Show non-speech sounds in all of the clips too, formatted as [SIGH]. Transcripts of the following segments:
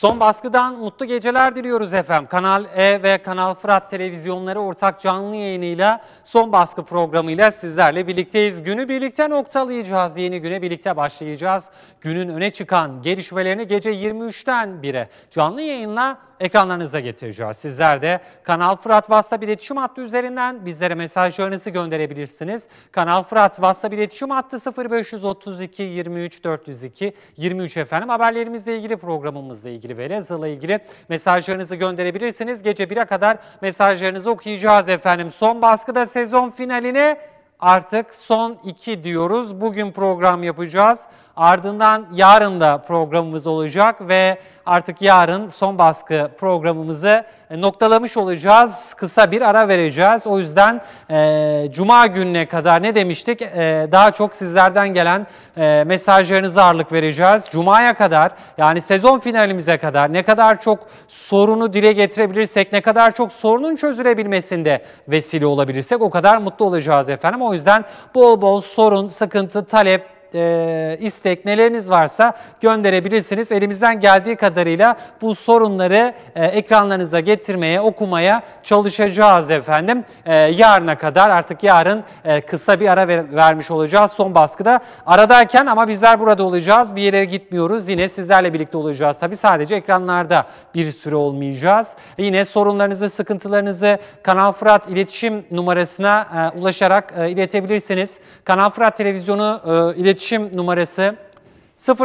Son baskıdan mutlu geceler diliyoruz efendim. Kanal E ve Kanal Fırat televizyonları ortak canlı yayınıyla son baskı programıyla sizlerle birlikteyiz. Günü birlikte noktalayacağız. Yeni güne birlikte başlayacağız. Günün öne çıkan gelişmelerini gece 23'ten 1'e canlı yayınla ekranlarınıza getireceğiz. Sizler de Kanal Fırat WhatsApp iletişim hattı üzerinden bizlere mesajlarınızı gönderebilirsiniz. Kanal Fırat WhatsApp iletişim hattı 0532 23 402 23 efendim. Haberlerimizle ilgili, programımızla ilgili ve Elazığ'la ilgili mesajlarınızı gönderebilirsiniz. Gece 1'e kadar mesajlarınızı okuyacağız efendim. Son baskıda sezon finaline artık son 2 diyoruz. Bugün program yapacağız. Ardından yarın da programımız olacak ve artık yarın son baskı programımızı e, noktalamış olacağız. Kısa bir ara vereceğiz. O yüzden e, cuma gününe kadar ne demiştik? E, daha çok sizlerden gelen e, mesajlarınıza ağırlık vereceğiz. Cumaya kadar yani sezon finalimize kadar ne kadar çok sorunu dile getirebilirsek, ne kadar çok sorunun çözülebilmesinde vesile olabilirsek o kadar mutlu olacağız efendim. O yüzden bol bol sorun, sıkıntı, talep, e, istek neleriniz varsa gönderebilirsiniz. Elimizden geldiği kadarıyla bu sorunları e, ekranlarınıza getirmeye, okumaya çalışacağız efendim. E, yarına kadar artık yarın e, kısa bir ara ver, vermiş olacağız son baskıda. Aradayken ama bizler burada olacağız. Bir yere gitmiyoruz. Yine sizlerle birlikte olacağız. Tabi sadece ekranlarda bir süre olmayacağız. Yine sorunlarınızı, sıkıntılarınızı Kanal Fırat iletişim numarasına e, ulaşarak e, iletebilirsiniz. Kanal Fırat Televizyonu e, iletişim iletişim numarası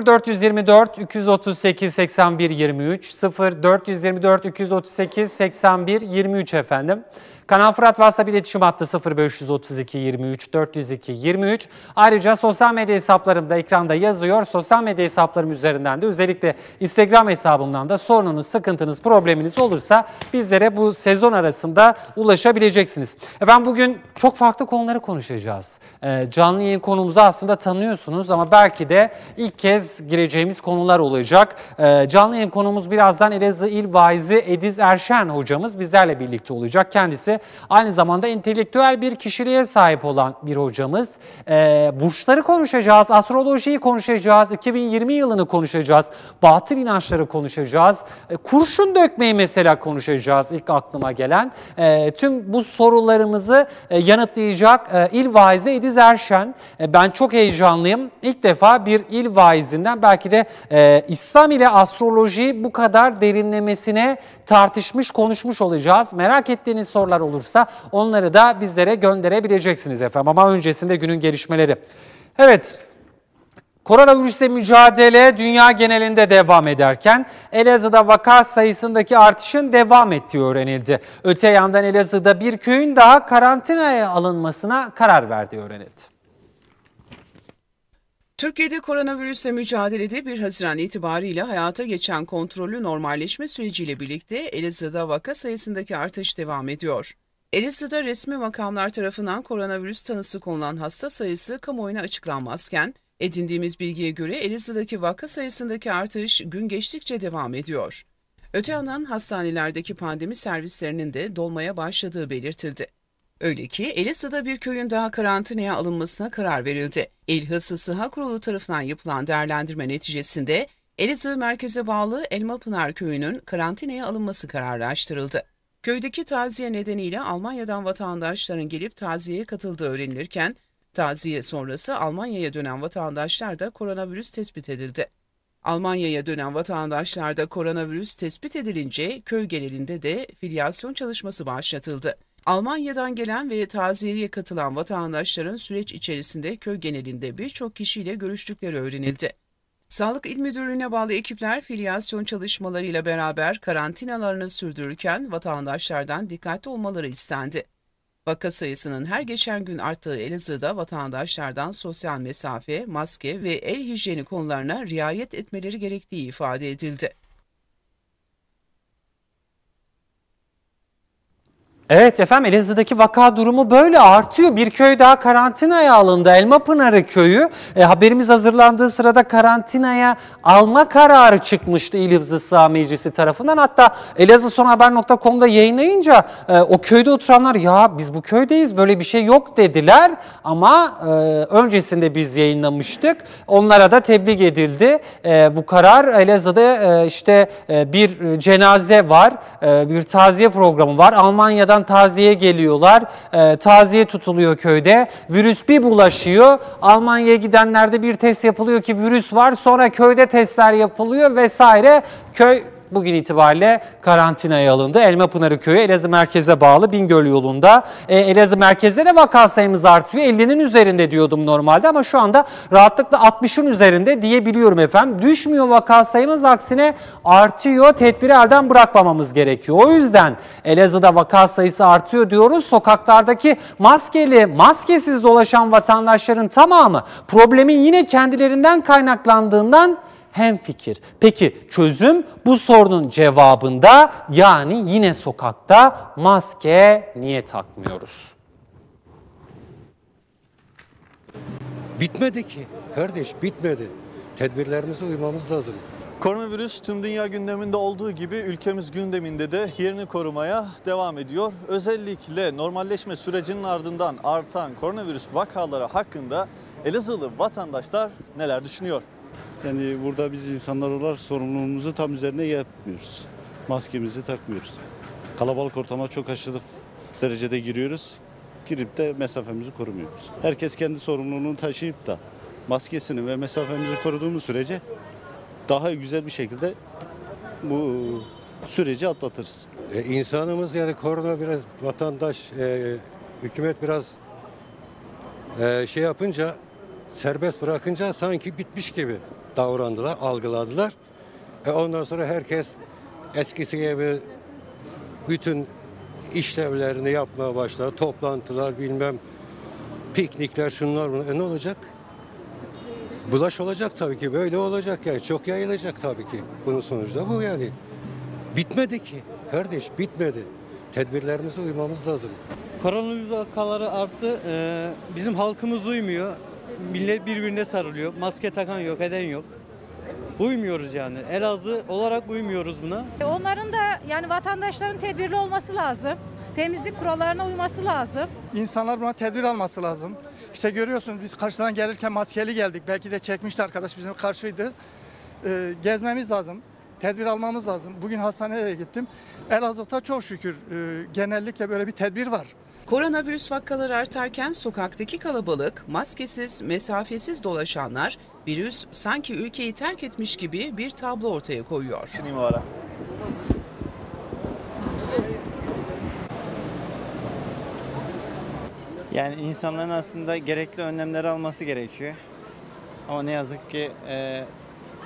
0424 238 81 23 0424 238 81 23 efendim. Kanal Fırat WhatsApp iletişim hattı 0532 23 402 23. Ayrıca sosyal medya hesaplarımda ekranda yazıyor. Sosyal medya hesaplarım üzerinden de özellikle Instagram hesabımdan da sorununuz, sıkıntınız, probleminiz olursa bizlere bu sezon arasında ulaşabileceksiniz. Ben bugün çok farklı konuları konuşacağız. Ee, canlı yayın konumuzu aslında tanıyorsunuz ama belki de ilk kez gireceğimiz konular olacak. Ee, canlı yayın konumuz birazdan Elazığ İl Vaizi Ediz Erşen hocamız bizlerle birlikte olacak. Kendisi Aynı zamanda entelektüel bir kişiliğe sahip olan bir hocamız. E, burçları konuşacağız, astrolojiyi konuşacağız, 2020 yılını konuşacağız, batıl inançları konuşacağız, e, kurşun dökmeyi mesela konuşacağız ilk aklıma gelen. E, tüm bu sorularımızı e, yanıtlayacak e, il vaizi Ediz Erşen. E, ben çok heyecanlıyım. İlk defa bir il vaizinden belki de e, İslam ile astroloji bu kadar derinlemesine tartışmış, konuşmuş olacağız. Merak ettiğiniz sorular olursa onları da bizlere gönderebileceksiniz efendim. Ama öncesinde günün gelişmeleri. Evet, Koronavirüsle mücadele dünya genelinde devam ederken Elazığ'da vaka sayısındaki artışın devam ettiği öğrenildi. Öte yandan Elazığ'da bir köyün daha karantinaya alınmasına karar verdiği öğrenildi. Türkiye'de koronavirüsle mücadelede 1 Haziran itibariyle hayata geçen kontrollü normalleşme süreciyle birlikte Elazığ'da vaka sayısındaki artış devam ediyor. Elazığ'da resmi makamlar tarafından koronavirüs tanısı konulan hasta sayısı kamuoyuna açıklanmazken, edindiğimiz bilgiye göre Elazığ'daki vaka sayısındaki artış gün geçtikçe devam ediyor. Öte yandan hastanelerdeki pandemi servislerinin de dolmaya başladığı belirtildi. Öyle ki Elisa'da bir köyün daha karantinaya alınmasına karar verildi. İlhası Sıha Kurulu tarafından yapılan değerlendirme neticesinde Elisa merkeze bağlı Elmapınar köyünün karantinaya alınması kararlaştırıldı. Köydeki taziye nedeniyle Almanya'dan vatandaşların gelip taziyeye katıldığı öğrenilirken, taziye sonrası Almanya'ya dönen vatandaşlarda koronavirüs tespit edildi. Almanya'ya dönen vatandaşlarda koronavirüs tespit edilince köy genelinde de filyasyon çalışması başlatıldı. Almanya'dan gelen ve taziyeye katılan vatandaşların süreç içerisinde köy genelinde birçok kişiyle görüştükleri öğrenildi. Sağlık İl Müdürlüğü'ne bağlı ekipler filyasyon çalışmalarıyla beraber karantinalarını sürdürürken vatandaşlardan dikkatli olmaları istendi. Vaka sayısının her geçen gün arttığı Elazığ'da vatandaşlardan sosyal mesafe, maske ve el hijyeni konularına riayet etmeleri gerektiği ifade edildi. Evet efendim Elazığ'daki vaka durumu böyle artıyor. Bir köy daha karantinaya alındı. Elmapınarı köyü e, haberimiz hazırlandığı sırada karantinaya alma kararı çıkmıştı İl Hıfzı Sağ Meclisi tarafından. Hatta elazığsonhaber.com'da yayınlayınca e, o köyde oturanlar ya biz bu köydeyiz böyle bir şey yok dediler. Ama e, öncesinde biz yayınlamıştık. Onlara da tebliğ edildi. E, bu karar Elazığ'da e, işte e, bir e, cenaze var, e, bir taziye programı var. Almanya'da dışarıdan taziye geliyorlar. E, taziye tutuluyor köyde. Virüs bir bulaşıyor. Almanya'ya gidenlerde bir test yapılıyor ki virüs var. Sonra köyde testler yapılıyor vesaire. Köy bugün itibariyle karantinaya alındı. Elma Pınarı köyü Elazığ merkeze bağlı Bingöl yolunda. E, Elazığ merkezde de vaka sayımız artıyor. 50'nin üzerinde diyordum normalde ama şu anda rahatlıkla 60'ın üzerinde diyebiliyorum efendim. Düşmüyor vaka sayımız aksine artıyor. Tedbiri elden bırakmamamız gerekiyor. O yüzden Elazığ'da vaka sayısı artıyor diyoruz. Sokaklardaki maskeli, maskesiz dolaşan vatandaşların tamamı problemin yine kendilerinden kaynaklandığından hem fikir. Peki çözüm bu sorunun cevabında yani yine sokakta maske niye takmıyoruz? Bitmedi ki kardeş bitmedi. Tedbirlerimize uymamız lazım. Koronavirüs tüm dünya gündeminde olduğu gibi ülkemiz gündeminde de yerini korumaya devam ediyor. Özellikle normalleşme sürecinin ardından artan koronavirüs vakaları hakkında Elazığlı vatandaşlar neler düşünüyor? Yani burada biz insanlar olarak sorumluluğumuzu tam üzerine yapmıyoruz. Maskemizi takmıyoruz. Kalabalık ortama çok aşırı derecede giriyoruz. Girip de mesafemizi korumuyoruz. Herkes kendi sorumluluğunu taşıyıp da maskesini ve mesafemizi koruduğumuz sürece daha güzel bir şekilde bu süreci atlatırız. E, insanımız yani korona biraz vatandaş, e, hükümet biraz e, şey yapınca serbest bırakınca sanki bitmiş gibi davrandılar, algıladılar. E ondan sonra herkes eskisi gibi bütün işlevlerini yapmaya başladı. Toplantılar bilmem piknikler şunlar bunlar. E ne olacak? Bulaş olacak tabii ki. Böyle olacak yani. Çok yayılacak tabii ki. Bunun sonucu da bu yani. Bitmedi ki. Kardeş bitmedi. Tedbirlerimize uymamız lazım. Koronavirüs vakaları arttı. Ee, bizim halkımız uymuyor. Millet birbirine sarılıyor. Maske takan yok, eden yok. Uymuyoruz yani. Elazığ olarak uymuyoruz buna. E, onların da yani vatandaşların tedbirli olması lazım. Temizlik kurallarına uyması lazım. İnsanlar buna tedbir alması lazım. İşte görüyorsunuz biz karşıdan gelirken maskeli geldik. Belki de çekmişti arkadaş bizim karşıydı. Ee, gezmemiz lazım tedbir almamız lazım. Bugün hastaneye gittim. Elazığ'da çok şükür e, genellikle böyle bir tedbir var. Koronavirüs vakaları artarken sokaktaki kalabalık, maskesiz, mesafesiz dolaşanlar virüs sanki ülkeyi terk etmiş gibi bir tablo ortaya koyuyor. Yani insanların aslında gerekli önlemleri alması gerekiyor. Ama ne yazık ki e,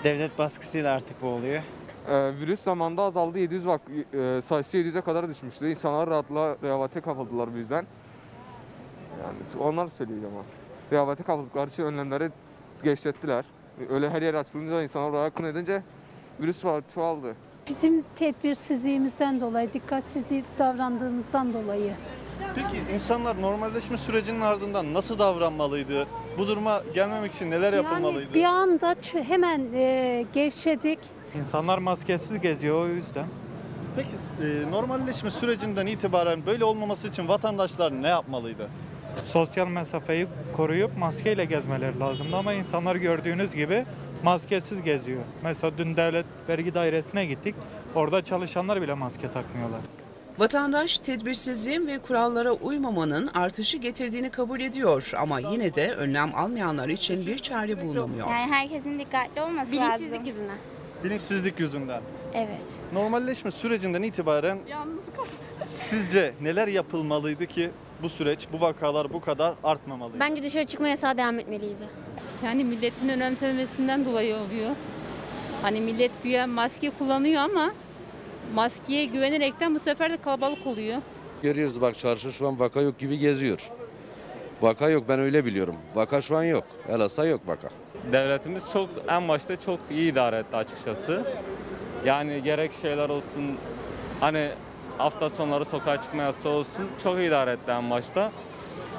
devlet baskısıyla artık bu oluyor. Ee, virüs zamanda azaldı. 700 vak e, sayısı 700'e kadar düşmüştü. İnsanlar rahatla rehavete kapıldılar bu yüzden. Yani onlar söyleyeceğim ama. Rehavete kapıldıkları için önlemleri gevşettiler. Öyle her yer açılınca insanlar oraya akın edince virüs çoğaldı. Bizim tedbirsizliğimizden dolayı, dikkatsizlik davrandığımızdan dolayı. Peki insanlar normalleşme sürecinin ardından nasıl davranmalıydı? Bu duruma gelmemek için neler yapılmalıydı? Yani bir anda hemen e, gevşedik İnsanlar maskesiz geziyor o yüzden. Peki e, normalleşme sürecinden itibaren böyle olmaması için vatandaşlar ne yapmalıydı? Sosyal mesafeyi koruyup maskeyle gezmeleri lazımdı ama insanlar gördüğünüz gibi maskesiz geziyor. Mesela dün devlet vergi dairesine gittik. Orada çalışanlar bile maske takmıyorlar. Vatandaş tedbirsizliğin ve kurallara uymamanın artışı getirdiğini kabul ediyor ama yine de önlem almayanlar için bir çare bulunamıyor. Yani herkesin dikkatli olması lazım. Bilinçsizlik yüzünden. Bilinçsizlik yüzünden. Evet. Normalleşme sürecinden itibaren sizce neler yapılmalıydı ki bu süreç, bu vakalar bu kadar artmamalıydı? Bence dışarı çıkma yasağı devam etmeliydi. Yani milletin önemsememesinden dolayı oluyor. Hani millet güya maske kullanıyor ama maskeye güvenerekten bu sefer de kalabalık oluyor. Görüyoruz bak çarşı şu an vaka yok gibi geziyor. Vaka yok ben öyle biliyorum. Vaka şu an yok. Elasa yok vaka devletimiz çok en başta çok iyi idare etti açıkçası. Yani gerek şeyler olsun hani hafta sonları sokağa çıkma yasağı olsun çok iyi idare etti en başta.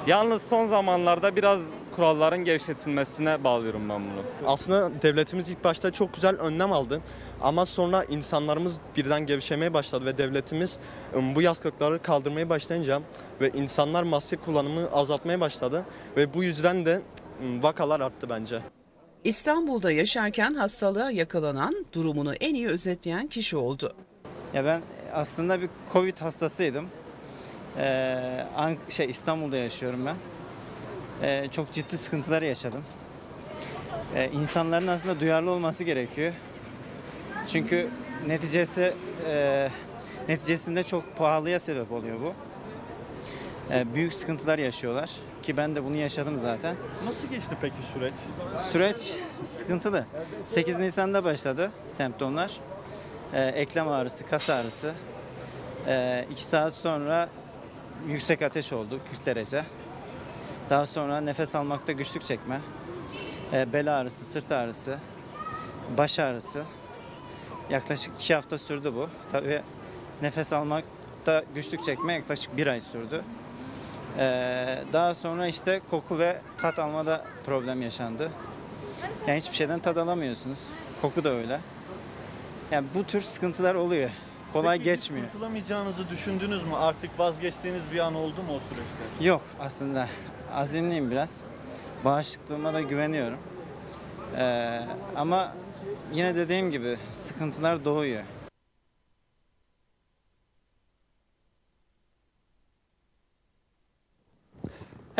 Yalnız son zamanlarda biraz kuralların gevşetilmesine bağlıyorum ben bunu. Aslında devletimiz ilk başta çok güzel önlem aldı. Ama sonra insanlarımız birden gevşemeye başladı ve devletimiz ıı, bu yasakları kaldırmaya başlayınca ve insanlar maske kullanımı azaltmaya başladı. Ve bu yüzden de ıı, vakalar arttı bence. İstanbul'da yaşarken hastalığa yakalanan durumunu en iyi özetleyen kişi oldu. Ya ben aslında bir Covid hastasıydım. Ee, şey İstanbul'da yaşıyorum ben. Ee, çok ciddi sıkıntılar yaşadım. Ee, insanların aslında duyarlı olması gerekiyor. Çünkü neticesi e, neticesinde çok pahalıya sebep oluyor bu. Ee, büyük sıkıntılar yaşıyorlar. Ki ben de bunu yaşadım zaten. Nasıl geçti peki süreç? Süreç sıkıntılı. 8 Nisan'da başladı semptomlar. Ee, eklem ağrısı, kas ağrısı. 2 ee, saat sonra yüksek ateş oldu 40 derece. Daha sonra nefes almakta güçlük çekme. Ee, bel ağrısı, sırt ağrısı, baş ağrısı. Yaklaşık 2 hafta sürdü bu. Tabii nefes almakta güçlük çekme yaklaşık 1 ay sürdü. Ee, daha sonra işte koku ve tat almada problem yaşandı. Yani hiçbir şeyden tad alamıyorsunuz. Koku da öyle. Yani bu tür sıkıntılar oluyor. Kolay Peki geçmiyor. Hiç kurtulamayacağınızı düşündünüz mü? Artık vazgeçtiğiniz bir an oldu mu o süreçte? Yok aslında. Azimliyim biraz. Bağışıklığıma da güveniyorum. Ee, ama yine dediğim gibi sıkıntılar doğuyor.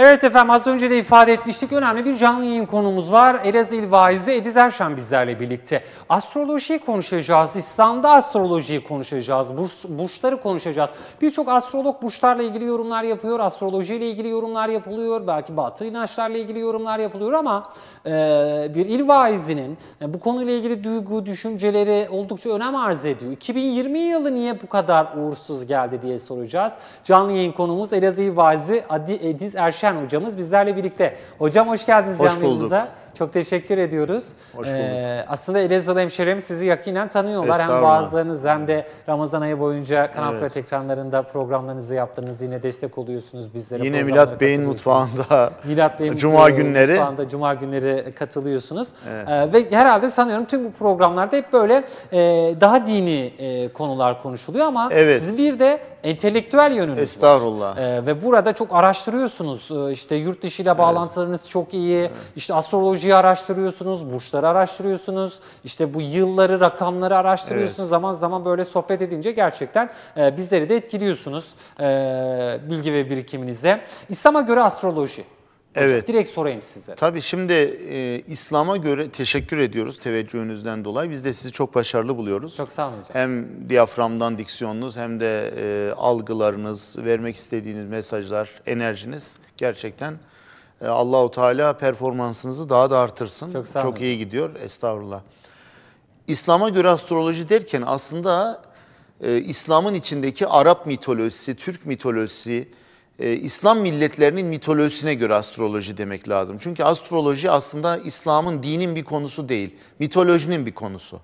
Evet efendim az önce de ifade etmiştik önemli bir canlı yayın konumuz var. Elazığ İl Vaizi Ediz Erşen bizlerle birlikte. Astrolojiyi konuşacağız, İslam'da astrolojiyi konuşacağız, burs, burçları konuşacağız. Birçok astrolog burçlarla ilgili yorumlar yapıyor, astrolojiyle ilgili yorumlar yapılıyor, belki batı inançlarla ilgili yorumlar yapılıyor ama e, bir il vaizinin e, bu konuyla ilgili duygu, düşünceleri oldukça önem arz ediyor. 2020 yılı niye bu kadar uğursuz geldi diye soracağız. Canlı yayın konumuz Elazığ İl Vaizi Ediz Erşen Özgen hocamız bizlerle birlikte. Hocam hoş geldiniz hoş bulduk. Çok teşekkür ediyoruz. Hoş bulduk. Ee, aslında Elazığlı hemşerim sizi yakinen tanıyorlar. Hem bazılarınız hem de Ramazan ayı boyunca Kanal evet. ekranlarında programlarınızı yaptınız. Yine destek oluyorsunuz bizlere. Yine Milat Bey'in mutfağında [LAUGHS] Milat Bey'in Cuma günleri. Mutfağında Cuma günleri katılıyorsunuz. Evet. Ee, ve herhalde sanıyorum tüm bu programlarda hep böyle e, daha dini e, konular konuşuluyor ama evet. sizin bir de entelektüel yönünüz Estağfurullah. var. Ee, ve burada çok araştırıyorsunuz. Ee, işte yurt dışı ile bağlantılarınız evet. çok iyi. Evet. İşte astroloji astrolojiyi araştırıyorsunuz, burçları araştırıyorsunuz, işte bu yılları, rakamları araştırıyorsunuz. Evet. Zaman zaman böyle sohbet edince gerçekten e, bizleri de etkiliyorsunuz e, bilgi ve birikiminize. İslam'a göre astroloji. Evet. Direkt sorayım size. Tabii şimdi e, İslam'a göre teşekkür ediyoruz teveccühünüzden dolayı. Biz de sizi çok başarılı buluyoruz. Çok sağ olun hocam. Hem diyaframdan diksiyonunuz hem de e, algılarınız, vermek istediğiniz mesajlar, enerjiniz gerçekten e, Allahu Teala performansınızı daha da artırsın. Çok, sağ Çok iyi gidiyor. Estağfurullah. İslam'a göre astroloji derken aslında e, İslam'ın içindeki Arap mitolojisi, Türk mitolojisi, e, İslam milletlerinin mitolojisine göre astroloji demek lazım. Çünkü astroloji aslında İslam'ın dinin bir konusu değil, mitolojinin bir konusu.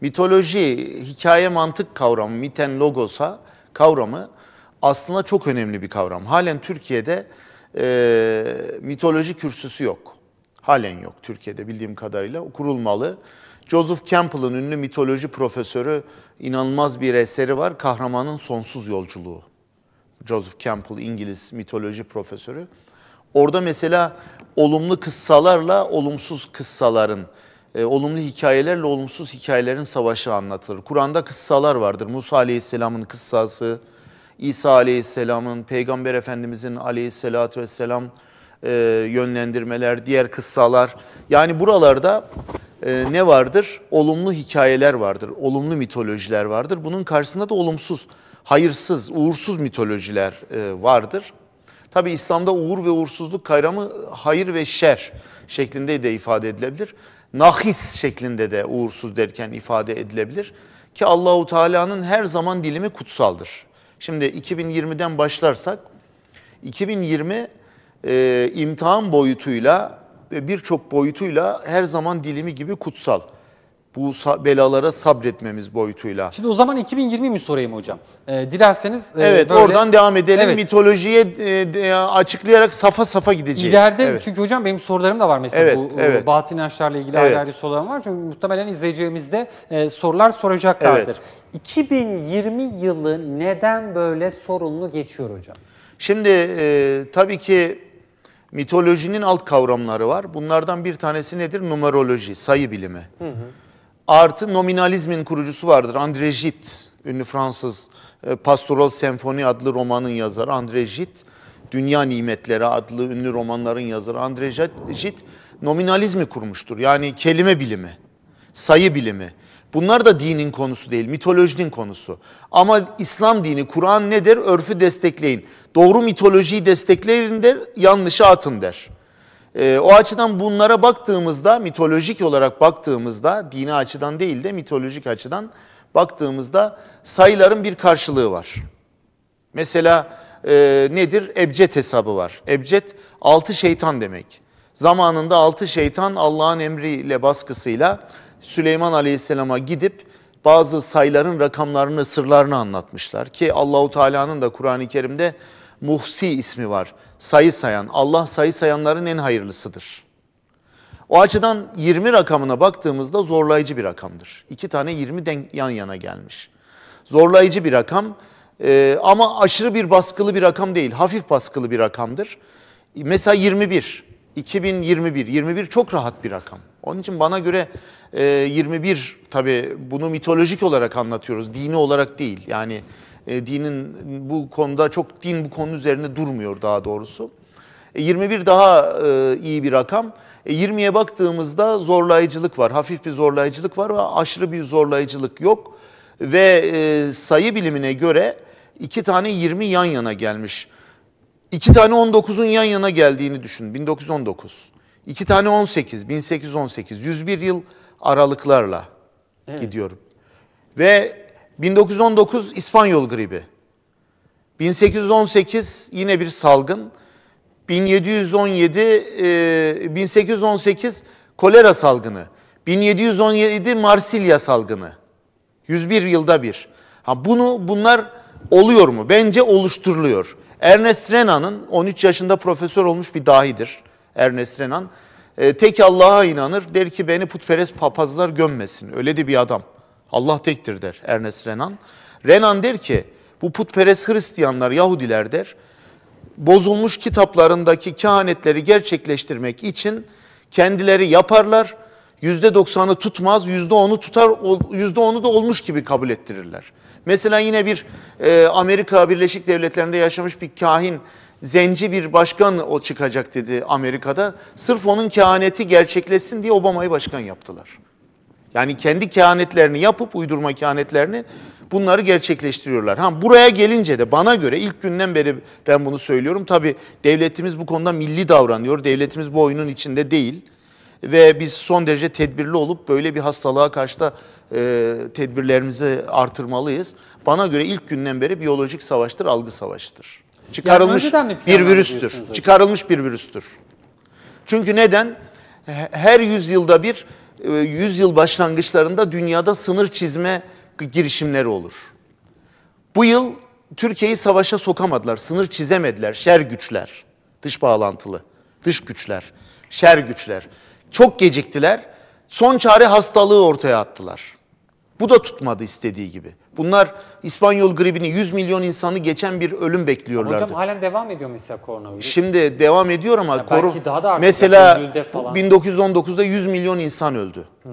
Mitoloji, hikaye mantık kavramı, miten logosa kavramı aslında çok önemli bir kavram. Halen Türkiye'de e, mitoloji kürsüsü yok. Halen yok Türkiye'de bildiğim kadarıyla. Kurulmalı. Joseph Campbell'ın ünlü mitoloji profesörü inanılmaz bir eseri var. Kahramanın Sonsuz Yolculuğu. Joseph Campbell İngiliz mitoloji profesörü. Orada mesela olumlu kıssalarla olumsuz kıssaların, e, olumlu hikayelerle olumsuz hikayelerin savaşı anlatılır. Kur'an'da kıssalar vardır. Musa Aleyhisselam'ın kıssası, İsa Aleyhisselam'ın, Peygamber Efendimizin Aleyhisselatü Vesselam e, yönlendirmeler, diğer kıssalar. Yani buralarda e, ne vardır? Olumlu hikayeler vardır, olumlu mitolojiler vardır. Bunun karşısında da olumsuz, hayırsız, uğursuz mitolojiler e, vardır. Tabi İslam'da uğur ve uğursuzluk kayramı hayır ve şer şeklinde de ifade edilebilir. Nahis şeklinde de uğursuz derken ifade edilebilir. Ki Allahu Teala'nın her zaman dilimi kutsaldır. Şimdi 2020'den başlarsak 2020 e, imtihan boyutuyla ve birçok boyutuyla her zaman dilimi gibi kutsal bu belalara sabretmemiz boyutuyla. Şimdi o zaman 2020 mi sorayım hocam? Ee, dilerseniz e, Evet, böyle... oradan devam edelim. Evet. Mitolojiye e, de, açıklayarak safa safa gideceğiz. İleride evet. çünkü hocam benim sorularım da var mesela evet, bu e, evet. batıl inançlarla ilgili evet. ileride sorularım var. Çünkü muhtemelen izleyeceğimizde e, sorular soracaklardır. Evet. 2020 yılı neden böyle sorunlu geçiyor hocam? Şimdi e, tabii ki mitolojinin alt kavramları var. Bunlardan bir tanesi nedir? Numeroloji, sayı bilimi. Hı hı. Artı nominalizmin kurucusu vardır. André Gide, ünlü Fransız e, Pastoral Senfoni adlı romanın yazarı André Gide. Dünya Nimetleri adlı ünlü romanların yazarı André Gide nominalizmi kurmuştur. Yani kelime bilimi, sayı bilimi. Bunlar da dinin konusu değil, mitolojinin konusu. Ama İslam dini, Kur'an ne der? Örfü destekleyin. Doğru mitolojiyi destekleyin der, yanlışı atın der. Ee, o açıdan bunlara baktığımızda, mitolojik olarak baktığımızda, dini açıdan değil de mitolojik açıdan baktığımızda sayıların bir karşılığı var. Mesela e, nedir? Ebced hesabı var. Ebced altı şeytan demek. Zamanında altı şeytan Allah'ın emriyle baskısıyla Süleyman Aleyhisselam'a gidip bazı sayıların rakamlarını, sırlarını anlatmışlar. Ki Allahu Teala'nın da Kur'an-ı Kerim'de Muhsi ismi var sayı sayan, Allah sayı sayanların en hayırlısıdır. O açıdan 20 rakamına baktığımızda zorlayıcı bir rakamdır. İki tane 20 denk yan yana gelmiş. Zorlayıcı bir rakam e, ama aşırı bir baskılı bir rakam değil, hafif baskılı bir rakamdır. Mesela 21, 2021, 21 çok rahat bir rakam. Onun için bana göre e, 21 tabii bunu mitolojik olarak anlatıyoruz, dini olarak değil. Yani e, dinin bu konuda çok din bu konu üzerine durmuyor daha doğrusu. 21 e, daha e, iyi bir rakam. E, 20'ye baktığımızda zorlayıcılık var. Hafif bir zorlayıcılık var ve aşırı bir zorlayıcılık yok. Ve sayı bilimine göre iki tane 20 yan yana gelmiş. İki tane 19'un yan yana geldiğini düşün. 1919. İki tane 18, 1818. 101 yıl aralıklarla evet. gidiyorum. Ve 1919 İspanyol gribi. 1818 yine bir salgın. 1717 1818 e, kolera salgını. 1717 Marsilya salgını. 101 yılda bir. Ha bunu bunlar oluyor mu? Bence oluşturuluyor. Ernest Renan'ın 13 yaşında profesör olmuş bir dahidir. Ernest Renan. E, tek Allah'a inanır. Der ki beni putperest papazlar gömmesin. Öyle de bir adam. Allah tektir der Ernest Renan. Renan der ki bu putperest Hristiyanlar, Yahudiler der bozulmuş kitaplarındaki kehanetleri gerçekleştirmek için kendileri yaparlar. Yüzde doksanı tutmaz, yüzde onu tutar, yüzde onu da olmuş gibi kabul ettirirler. Mesela yine bir e, Amerika Birleşik Devletleri'nde yaşamış bir kahin, zenci bir başkan o çıkacak dedi Amerika'da. Sırf onun kehaneti gerçekleşsin diye Obama'yı başkan yaptılar. Yani kendi kehanetlerini yapıp uydurma kehanetlerini bunları gerçekleştiriyorlar. Ha buraya gelince de bana göre ilk günden beri ben bunu söylüyorum. Tabii devletimiz bu konuda milli davranıyor. Devletimiz bu oyunun içinde değil. Ve biz son derece tedbirli olup böyle bir hastalığa karşı da e, tedbirlerimizi artırmalıyız. Bana göre ilk günden beri biyolojik savaştır, algı savaşıdır. Çıkarılmış bir virüstür. Çıkarılmış bir virüstür. Çünkü neden? Her yüzyılda bir e, yüzyıl başlangıçlarında dünyada sınır çizme girişimleri olur. Bu yıl Türkiye'yi savaşa sokamadılar, sınır çizemediler şer güçler, dış bağlantılı, dış güçler, şer güçler. Çok geciktiler, son çare hastalığı ortaya attılar. Bu da tutmadı istediği gibi. Bunlar İspanyol gribini 100 milyon insanı geçen bir ölüm bekliyorlardı. Ama hocam halen devam ediyor mesela koronavirüs. Şimdi devam ediyor ama ya koru... daha da mesela falan. 1919'da 100 milyon insan öldü. Hı hı.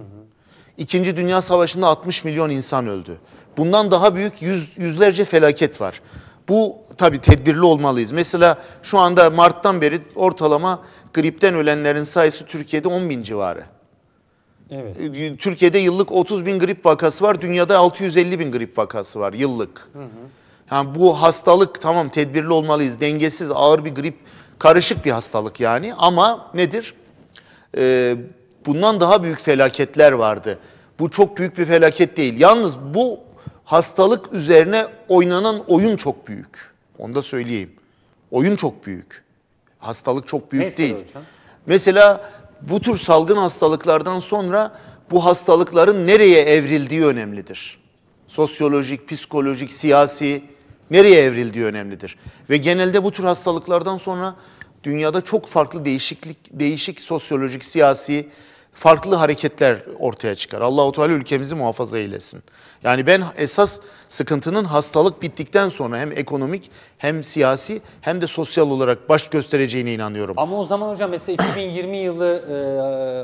İkinci Dünya Savaşı'nda 60 milyon insan öldü. Bundan daha büyük yüz, yüzlerce felaket var. Bu tabii tedbirli olmalıyız. Mesela şu anda Mart'tan beri ortalama gripten ölenlerin sayısı Türkiye'de 10 bin civarı. Evet. E, Türkiye'de yıllık 30 bin grip vakası var. Dünyada 650 bin grip vakası var yıllık. Hı hı. Yani bu hastalık tamam tedbirli olmalıyız. Dengesiz ağır bir grip karışık bir hastalık yani. Ama nedir? Ee, bundan daha büyük felaketler vardı. Bu çok büyük bir felaket değil. Yalnız bu hastalık üzerine oynanan oyun çok büyük. Onu da söyleyeyim. Oyun çok büyük. Hastalık çok büyük Neyse değil. Hocam. Mesela bu tür salgın hastalıklardan sonra bu hastalıkların nereye evrildiği önemlidir. Sosyolojik, psikolojik, siyasi nereye evrildiği önemlidir. Ve genelde bu tür hastalıklardan sonra dünyada çok farklı değişiklik değişik sosyolojik, siyasi farklı hareketler ortaya çıkar. Allahu Teala ülkemizi muhafaza eylesin. Yani ben esas sıkıntının hastalık bittikten sonra hem ekonomik hem siyasi hem de sosyal olarak baş göstereceğine inanıyorum. Ama o zaman hocam mesela 2020 yılı e,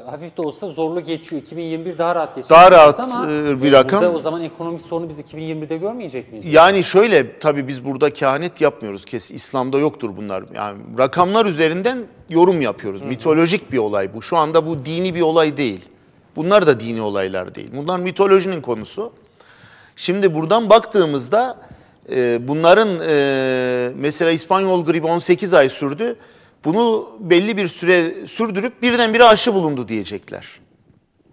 e, hafif de olsa zorlu geçiyor. 2021 daha rahat geçiyor. Daha rahat ama, e, e, bir rakam. o zaman ekonomik sorunu biz 2020'de görmeyecek miyiz? Yani şöyle tabii biz burada kehanet yapmıyoruz. Kesin İslam'da yoktur bunlar. Yani rakamlar üzerinden yorum yapıyoruz. Hı hı. Mitolojik bir olay bu. Şu anda bu dini bir olay değil. Bunlar da dini olaylar değil. Bunlar mitolojinin konusu. Şimdi buradan baktığımızda e, bunların e, mesela İspanyol gribi 18 ay sürdü. Bunu belli bir süre sürdürüp birdenbire aşı bulundu diyecekler.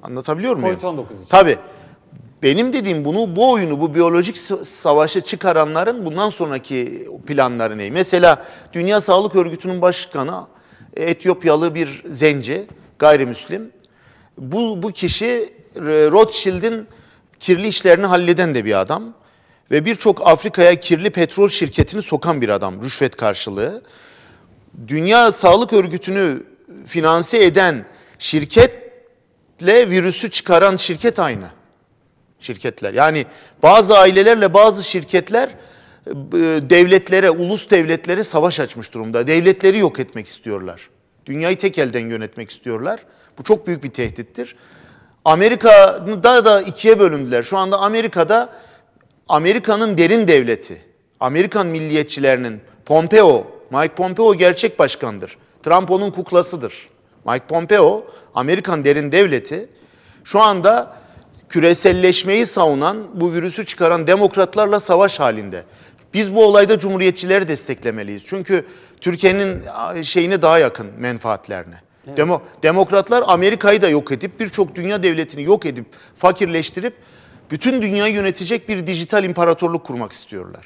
Anlatabiliyor muyum? Covid-19 için. Tabii. Benim dediğim bunu bu oyunu bu biyolojik savaşı çıkaranların bundan sonraki planları ne? Mesela Dünya Sağlık Örgütü'nün başkanı Etiyopyalı bir zenci, gayrimüslim. Bu, bu kişi e, Rothschild'in kirli işlerini halleden de bir adam. Ve birçok Afrika'ya kirli petrol şirketini sokan bir adam rüşvet karşılığı. Dünya Sağlık Örgütü'nü finanse eden şirketle virüsü çıkaran şirket aynı şirketler. Yani bazı ailelerle bazı şirketler e, devletlere, ulus devletlere savaş açmış durumda. Devletleri yok etmek istiyorlar. Dünyayı tek elden yönetmek istiyorlar. Bu çok büyük bir tehdittir. Amerika'da da ikiye bölündüler. Şu anda Amerika'da Amerika'nın derin devleti, Amerikan milliyetçilerinin Pompeo, Mike Pompeo gerçek başkandır. Trump onun kuklasıdır. Mike Pompeo, Amerikan derin devleti şu anda küreselleşmeyi savunan, bu virüsü çıkaran demokratlarla savaş halinde. Biz bu olayda cumhuriyetçileri desteklemeliyiz. Çünkü Türkiye'nin şeyine daha yakın menfaatlerine. Evet. Demo, demokratlar Amerika'yı da yok edip birçok dünya devletini yok edip fakirleştirip bütün dünyayı yönetecek bir dijital imparatorluk kurmak istiyorlar.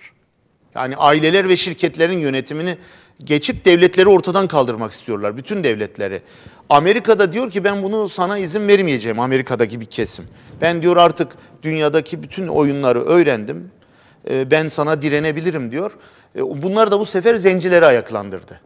Yani aileler ve şirketlerin yönetimini geçip devletleri ortadan kaldırmak istiyorlar. Bütün devletleri. Amerika'da diyor ki ben bunu sana izin vermeyeceğim Amerika'daki bir kesim. Ben diyor artık dünyadaki bütün oyunları öğrendim. E, ben sana direnebilirim diyor. E, bunlar da bu sefer zencileri ayaklandırdı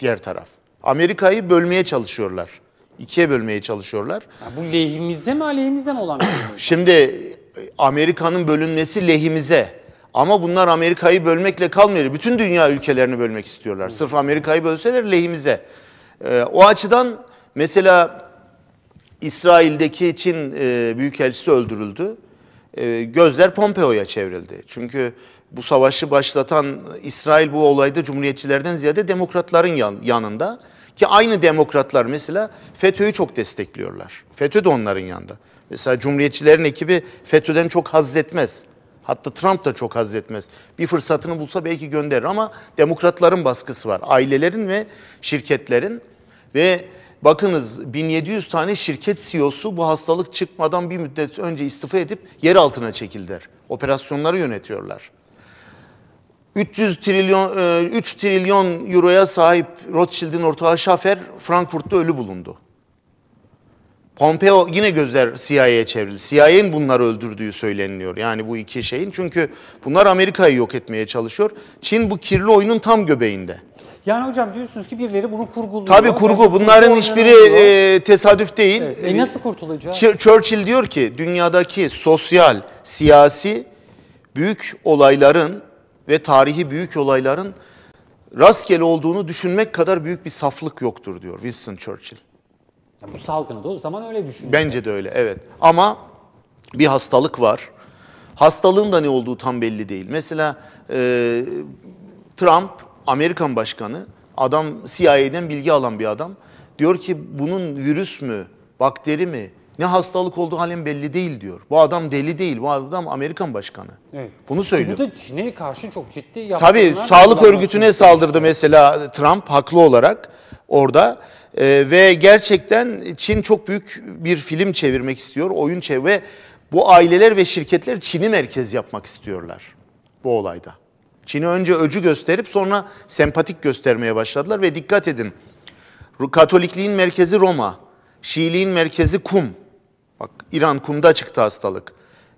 diğer taraf. Amerika'yı bölmeye çalışıyorlar. İkiye bölmeye çalışıyorlar. Ya bu lehimize mi aleyhimize mi olan bir şey? [CLEARS THROAT] Şimdi e, Amerika'nın bölünmesi lehimize. Ama bunlar Amerika'yı bölmekle kalmıyor. Bütün dünya ülkelerini bölmek istiyorlar. Sırf Amerika'yı bölseler lehimize. Ee, o açıdan mesela İsrail'deki Çin e, Büyükelçisi öldürüldü. Ee, gözler Pompeo'ya çevrildi. Çünkü bu savaşı başlatan İsrail bu olayda cumhuriyetçilerden ziyade demokratların yanında. Ki aynı demokratlar mesela FETÖ'yü çok destekliyorlar. FETÖ de onların yanında. Mesela cumhuriyetçilerin ekibi FETÖ'den çok haz etmez. Hatta Trump da çok haz etmez. Bir fırsatını bulsa belki gönderir ama demokratların baskısı var. Ailelerin ve şirketlerin ve Bakınız 1700 tane şirket CEO'su bu hastalık çıkmadan bir müddet önce istifa edip yer altına çekildiler. Operasyonları yönetiyorlar. 300 trilyon 3 e, trilyon euroya sahip Rothschild'in ortağı Şafer Frankfurt'ta ölü bulundu. Pompeo yine gözler CIA'ye çevrildi. CIA'nin bunları öldürdüğü söyleniliyor. Yani bu iki şeyin. Çünkü bunlar Amerika'yı yok etmeye çalışıyor. Çin bu kirli oyunun tam göbeğinde. Yani hocam diyorsunuz ki birileri bunu kurguluyor. Tabii kurgu. Bunların hiçbiri e, tesadüf değil. Evet. E, e nasıl kurtulacağız? Churchill diyor ki dünyadaki sosyal, siyasi büyük olayların ve tarihi büyük olayların rastgele olduğunu düşünmek kadar büyük bir saflık yoktur diyor Winston Churchill. Ya bu salgını da o zaman öyle düşünüyor. Bence de öyle evet. Ama bir hastalık var. Hastalığın da ne olduğu tam belli değil. Mesela e, Trump Amerikan başkanı, adam CIA'den bilgi alan bir adam. Diyor ki bunun virüs mü, bakteri mi, ne hastalık olduğu halen belli değil diyor. Bu adam deli değil, bu adam Amerikan başkanı. Evet. Bunu söylüyor. Bu da Çin'e karşı çok ciddi yaptırımlar. Tabii sağlık örgütüne saldırdı mesela Trump haklı olarak orada. Ee, ve gerçekten Çin çok büyük bir film çevirmek istiyor, oyun çevir ve bu aileler ve şirketler Çin'i merkez yapmak istiyorlar bu olayda. Çin'i önce öcü gösterip sonra sempatik göstermeye başladılar ve dikkat edin. Katolikliğin merkezi Roma, Şiiliğin merkezi Kum. Bak İran Kum'da çıktı hastalık.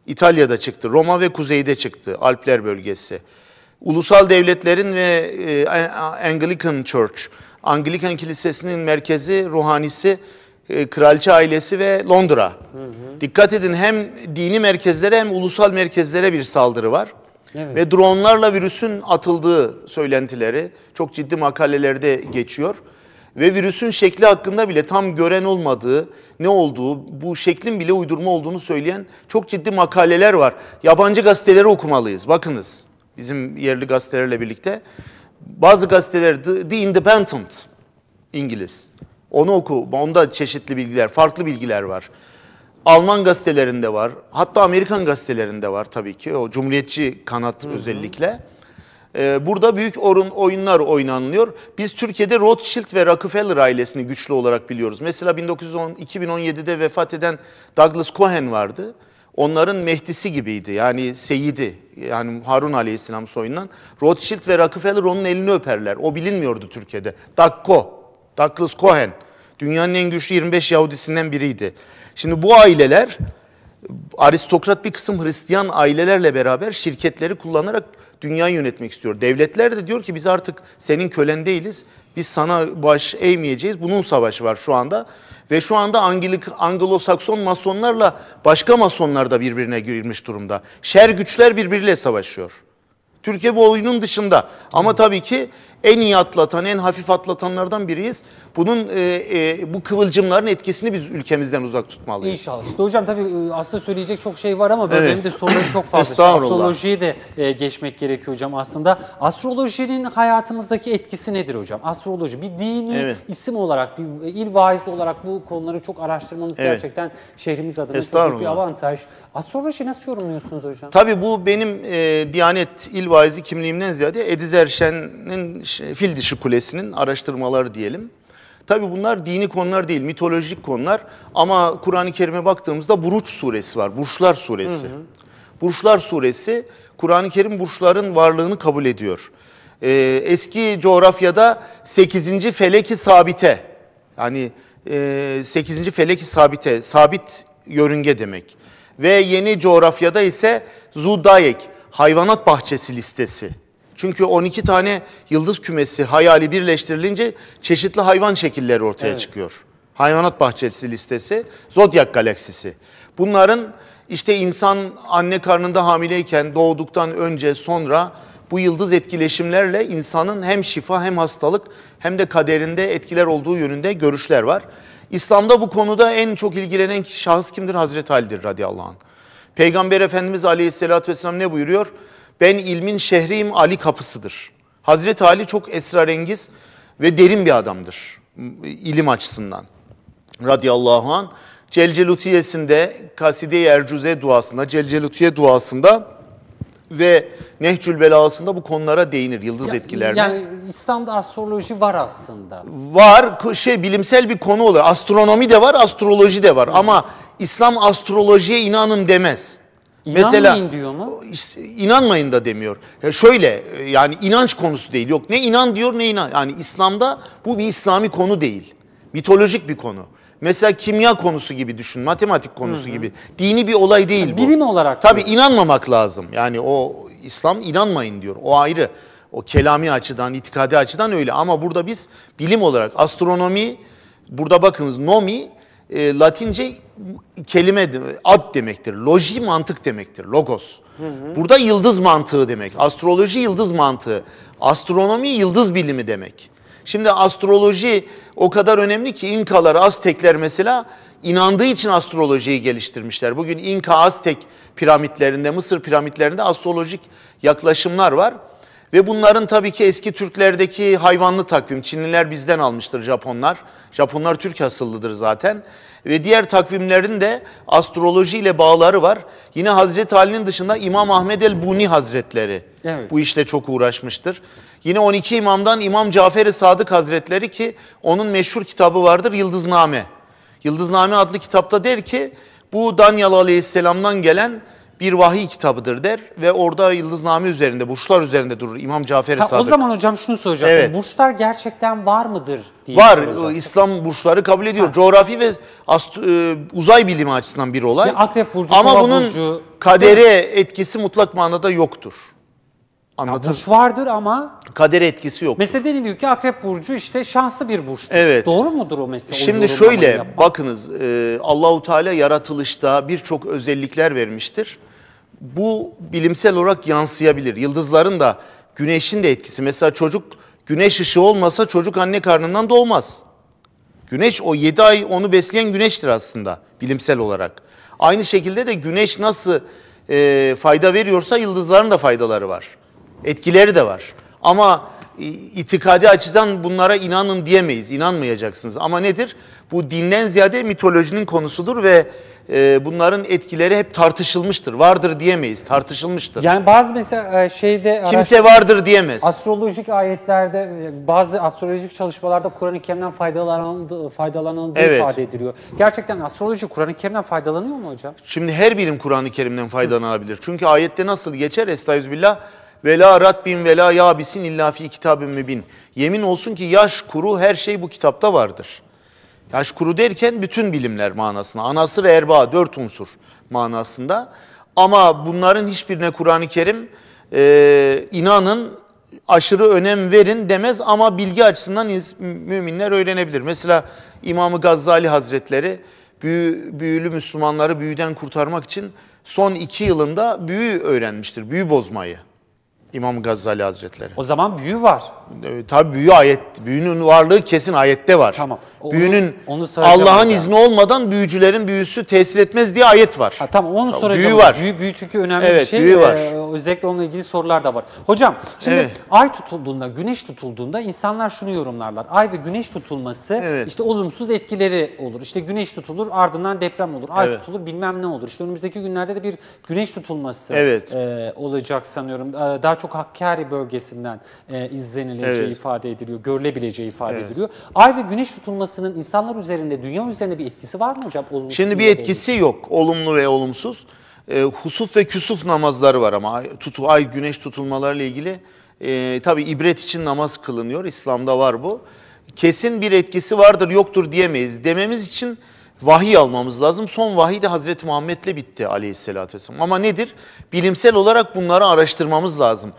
İtalya'da çıktı, Roma ve kuzeyde çıktı, Alpler bölgesi. Ulusal devletlerin ve e, Anglican Church, Anglikan Kilisesi'nin merkezi, ruhanisi, e, kraliçe ailesi ve Londra. Hı hı. Dikkat edin hem dini merkezlere hem ulusal merkezlere bir saldırı var. Evet. Ve dronlarla virüsün atıldığı söylentileri çok ciddi makalelerde geçiyor. Ve virüsün şekli hakkında bile tam gören olmadığı, ne olduğu, bu şeklin bile uydurma olduğunu söyleyen çok ciddi makaleler var. Yabancı gazeteleri okumalıyız. Bakınız bizim yerli gazetelerle birlikte. Bazı gazeteler The Independent İngiliz. Onu oku. Onda çeşitli bilgiler, farklı bilgiler var. Alman gazetelerinde var. Hatta Amerikan gazetelerinde var tabii ki. O cumhuriyetçi kanat hı hı. özellikle. Ee, burada büyük orun, oyunlar oynanılıyor. Biz Türkiye'de Rothschild ve Rockefeller ailesini güçlü olarak biliyoruz. Mesela 1910, 2017'de vefat eden Douglas Cohen vardı. Onların mehdisi gibiydi. Yani seyidi. Yani Harun Aleyhisselam soyundan. Rothschild ve Rockefeller onun elini öperler. O bilinmiyordu Türkiye'de. Dakko, Douglas Cohen. Dünyanın en güçlü 25 Yahudisinden biriydi. Şimdi bu aileler aristokrat bir kısım Hristiyan ailelerle beraber şirketleri kullanarak dünyayı yönetmek istiyor. Devletler de diyor ki biz artık senin kölen değiliz. Biz sana baş eğmeyeceğiz. Bunun savaşı var şu anda. Ve şu anda Angilik, Anglo-Sakson masonlarla başka masonlar da birbirine girmiş durumda. Şer güçler birbiriyle savaşıyor. Türkiye bu oyunun dışında. Ama tabii ki en iyi atlatan, en hafif atlatanlardan biriyiz. Bunun e, e, bu kıvılcımların etkisini biz ülkemizden uzak tutmalıyız. İnşallah. İşte hocam tabii e, aslında söyleyecek çok şey var ama evet. benim de sorum çok fazla. Astrolojiye de e, geçmek gerekiyor hocam aslında. Astrolojinin hayatımızdaki etkisi nedir hocam? Astroloji bir dini evet. isim olarak, bir e, il vaizi olarak bu konuları çok araştırmamız evet. gerçekten şehrimiz adına çok büyük bir avantaj. Astroloji nasıl yorumluyorsunuz hocam? Tabii bu benim e, Diyanet il vaizi kimliğimden ziyade Ediz Erşen'in fil dişi e, kulesinin araştırmaları diyelim. Tabi bunlar dini konular değil, mitolojik konular ama Kur'an-ı Kerim'e baktığımızda Buruç suresi var, Burçlar suresi. Hı hı. Burçlar suresi Kur'an-ı Kerim burçların varlığını kabul ediyor. Ee, eski coğrafyada 8. Feleki Sabite, yani e, 8. Feleki Sabite, sabit yörünge demek. Ve yeni coğrafyada ise Zudayek, hayvanat bahçesi listesi. Çünkü 12 tane yıldız kümesi hayali birleştirilince çeşitli hayvan şekilleri ortaya evet. çıkıyor. Hayvanat bahçesi listesi, zodyak galaksisi. Bunların işte insan anne karnında hamileyken doğduktan önce sonra bu yıldız etkileşimlerle insanın hem şifa hem hastalık hem de kaderinde etkiler olduğu yönünde görüşler var. İslam'da bu konuda en çok ilgilenen şahıs kimdir? Hazreti Ali'dir radıyallahu anh. Peygamber Efendimiz aleyhissalatü vesselam ne buyuruyor? Ben ilmin şehriyim Ali kapısıdır. Hazreti Ali çok esrarengiz ve derin bir adamdır ilim açısından. Radiyallahu an Celcelutiyesinde Kaside-i duasında, Celcelutiye duasında ve Nehcül Belasında bu konulara değinir yıldız ya, etkilerine. Yani İslam'da astroloji var aslında. Var şey bilimsel bir konu oluyor. Astronomi de var, astroloji de var Hı. ama İslam astrolojiye inanın demez. İnanmayın Mesela, diyor mu? İnanmayın da demiyor. Ya şöyle e, yani inanç konusu değil. Yok ne inan diyor ne inan. Yani İslam'da bu bir İslami konu değil. Mitolojik bir konu. Mesela kimya konusu gibi düşün, matematik konusu hı hı. gibi. Dini bir olay değil yani bu. Bilim olarak. Tabii diyor. inanmamak lazım. Yani o İslam inanmayın diyor. O ayrı. O kelami açıdan, itikadi açıdan öyle. Ama burada biz bilim olarak astronomi, burada bakınız nomi e, Latince kelime ad demektir. Loji mantık demektir. Logos. Hı hı. Burada yıldız mantığı demek. Astroloji yıldız mantığı. Astronomi yıldız bilimi demek. Şimdi astroloji o kadar önemli ki İnkalar, Aztekler mesela inandığı için astrolojiyi geliştirmişler. Bugün İnka, Aztek piramitlerinde, Mısır piramitlerinde astrolojik yaklaşımlar var. Ve bunların tabii ki eski Türklerdeki hayvanlı takvim, Çinliler bizden almıştır Japonlar. Japonlar Türk asıllıdır zaten. Ve diğer takvimlerin de astroloji ile bağları var. Yine Hazreti Ali'nin dışında İmam Ahmed el-Buni Hazretleri evet. bu işte çok uğraşmıştır. Yine 12 imamdan İmam Cafer-i Sadık Hazretleri ki onun meşhur kitabı vardır Yıldızname. Yıldızname adlı kitapta der ki bu Danyal Aleyhisselam'dan gelen bir vahiy kitabıdır der ve orada yıldız nami üzerinde, burçlar üzerinde durur İmam Cafer-i Sadık. O zaman hocam şunu soracağım. Evet. Burçlar gerçekten var mıdır diye Var. Soracağım. İslam burçları kabul ediyor. Ha. Coğrafi ve e, uzay bilimi açısından bir olay. Ya, akrep burcu, Ama bunun burcu, kadere değil. etkisi mutlak manada yoktur. Anlatır. Burç vardır ama kader etkisi yok. Mesela deniliyor ki Akrep burcu işte şanslı bir burç. Evet. Doğru mudur o mesela? Şimdi o şöyle bakınız e, Allahu Teala yaratılışta birçok özellikler vermiştir bu bilimsel olarak yansıyabilir. Yıldızların da güneşin de etkisi. Mesela çocuk güneş ışığı olmasa çocuk anne karnından doğmaz. Güneş o 7 ay onu besleyen güneştir aslında bilimsel olarak. Aynı şekilde de güneş nasıl e, fayda veriyorsa yıldızların da faydaları var. Etkileri de var. Ama itikadi açıdan bunlara inanın diyemeyiz. İnanmayacaksınız. Ama nedir? Bu dinden ziyade mitolojinin konusudur ve e, bunların etkileri hep tartışılmıştır. Vardır diyemeyiz. Tartışılmıştır. Yani bazı mesela e, şeyde kimse vardır diyemez. Astrolojik ayetlerde e, bazı astrolojik çalışmalarda Kur'an-ı Kerim'den faydalanıldığı, faydalanıldığı evet. ifade ediliyor. Gerçekten astroloji Kur'an-ı Kerim'den faydalanıyor mu hocam? Şimdi her bilim Kur'an-ı Kerim'den faydalanabilir. Çünkü ayette nasıl geçer? Estağfirullah Vela la ratbin ve la yabisin illa fi kitabın mübin. Yemin olsun ki yaş kuru her şey bu kitapta vardır. Yaş kuru derken bütün bilimler manasında. Anasır erba dört unsur manasında. Ama bunların hiçbirine Kur'an-ı Kerim e, inanın aşırı önem verin demez ama bilgi açısından müminler öğrenebilir. Mesela İmam-ı Gazzali Hazretleri büyü, büyülü Müslümanları büyüden kurtarmak için son iki yılında büyü öğrenmiştir, büyü bozmayı. İmam Gazali Hazretleri. O zaman büyü var. Ee, tabi büyü ayet, büyünün varlığı kesin ayette var. Tamam. O- büyünün onu Allah'ın hocam. izni olmadan büyücülerin büyüsü tesir etmez diye ayet var. Ha, tamam onu soracağım. büyü var. Büyü, büyü çünkü önemli bir şey. büyü ee, var. Ee, özellikle onunla ilgili sorular da var. Hocam şimdi Evet. ay tutulduğunda, güneş tutulduğunda insanlar şunu yorumlarlar. Ay ve güneş tutulması Evet. işte olumsuz etkileri olur. İşte güneş tutulur ardından deprem olur. Ay Evet. tutulur bilmem ne olur. İşte önümüzdeki günlerde de bir güneş tutulması Evet. e, olacak sanıyorum. Ee, daha çok Hakkari bölgesinden e, izlenilecek görülebileceği evet. ifade ediliyor, görülebileceği ifade evet. ediliyor. Ay ve güneş tutulmasının insanlar üzerinde, dünya üzerinde bir etkisi var mı hocam? Olumsuz Şimdi bir etkisi değil. yok, olumlu ve olumsuz. E, husuf ve küsuf namazları var ama tutu, ay güneş tutulmalarıyla ilgili e, ee, tabi ibret için namaz kılınıyor. İslam'da var bu. Kesin bir etkisi vardır yoktur diyemeyiz. Dememiz için vahiy almamız lazım. Son vahiy de Hazreti Muhammed'le bitti aleyhissalatü vesselam. Ama nedir? Bilimsel olarak bunları araştırmamız lazım.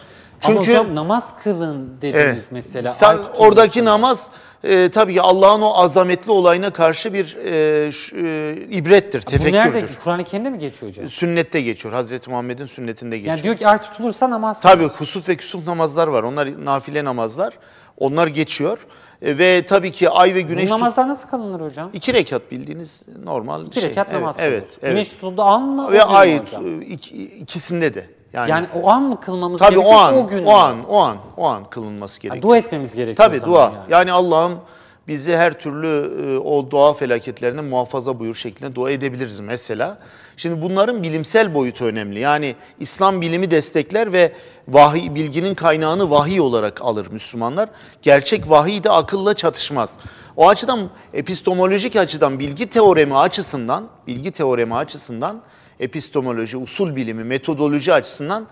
Çünkü Ama namaz kılın dediniz evet, mesela. Sen oradaki namaz e, tabii ki Allah'ın o azametli olayına karşı bir e, şu, e, ibrettir, tefekkürdür. Bu nerede? Kur'anı ı mi geçiyor hocam? Sünnette geçiyor. Hazreti Muhammed'in sünnetinde geçiyor. Yani diyor ki artık tutulursa namaz kılın. Tabii husuf ve küsuf namazlar var. Onlar nafile namazlar. Onlar geçiyor. E, ve tabii ki ay ve güneş... Bu namazlar nasıl kalınır hocam? İki rekat bildiğiniz normal İki şey. İki rekat namaz evet, kılınır. Evet, güneş tutuldu an mı? Ve ay Iki, ikisinde de. Yani, yani o an mı kılmamız tabii gerekiyor? Tabii o an, o, gün o an, o an, o an kılınması gerekiyor. Yani dua etmemiz gerekiyor. Tabii dua. Yani, yani Allah'ım bizi her türlü e, o doğa felaketlerinden muhafaza buyur şeklinde dua edebiliriz mesela. Şimdi bunların bilimsel boyutu önemli. Yani İslam bilimi destekler ve vahiy bilginin kaynağını vahiy olarak alır Müslümanlar. Gerçek vahiy de akılla çatışmaz. O açıdan epistemolojik açıdan bilgi teoremi açısından, bilgi teoremi açısından epistemoloji, usul bilimi, metodoloji açısından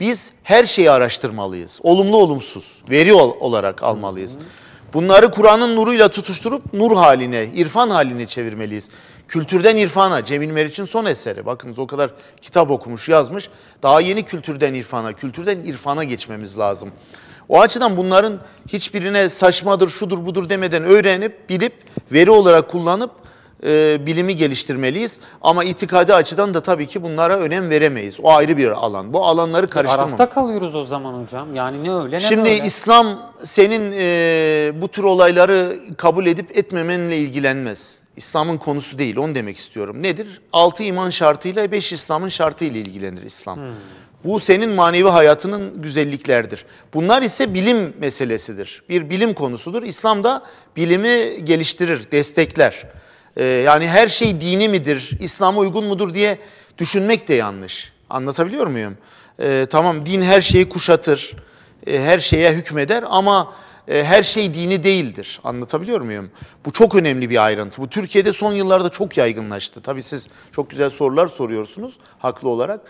biz her şeyi araştırmalıyız. Olumlu olumsuz, veri ol olarak almalıyız. Bunları Kur'an'ın nuruyla tutuşturup nur haline, irfan haline çevirmeliyiz. Kültürden irfana, Cemil Meriç'in son eseri. Bakınız o kadar kitap okumuş, yazmış. Daha yeni kültürden irfana, kültürden irfana geçmemiz lazım. O açıdan bunların hiçbirine saçmadır, şudur budur demeden öğrenip, bilip, veri olarak kullanıp e, bilimi geliştirmeliyiz. Ama itikadi açıdan da tabii ki bunlara önem veremeyiz. O ayrı bir alan. Bu alanları karıştırmamak. Arafta kalıyoruz o zaman hocam. Yani ne öyle ne Şimdi böyle. İslam senin e, bu tür olayları kabul edip etmemenle ilgilenmez. İslam'ın konusu değil onu demek istiyorum. Nedir? Altı iman şartıyla beş İslam'ın şartıyla ilgilenir İslam. Hmm. Bu senin manevi hayatının güzelliklerdir. Bunlar ise bilim meselesidir. Bir bilim konusudur. İslam da bilimi geliştirir, destekler e, yani her şey dini midir, İslam'a uygun mudur diye düşünmek de yanlış. Anlatabiliyor muyum? E, tamam din her şeyi kuşatır, e, her şeye hükmeder ama e, her şey dini değildir. Anlatabiliyor muyum? Bu çok önemli bir ayrıntı. Bu Türkiye'de son yıllarda çok yaygınlaştı. Tabii siz çok güzel sorular soruyorsunuz haklı olarak.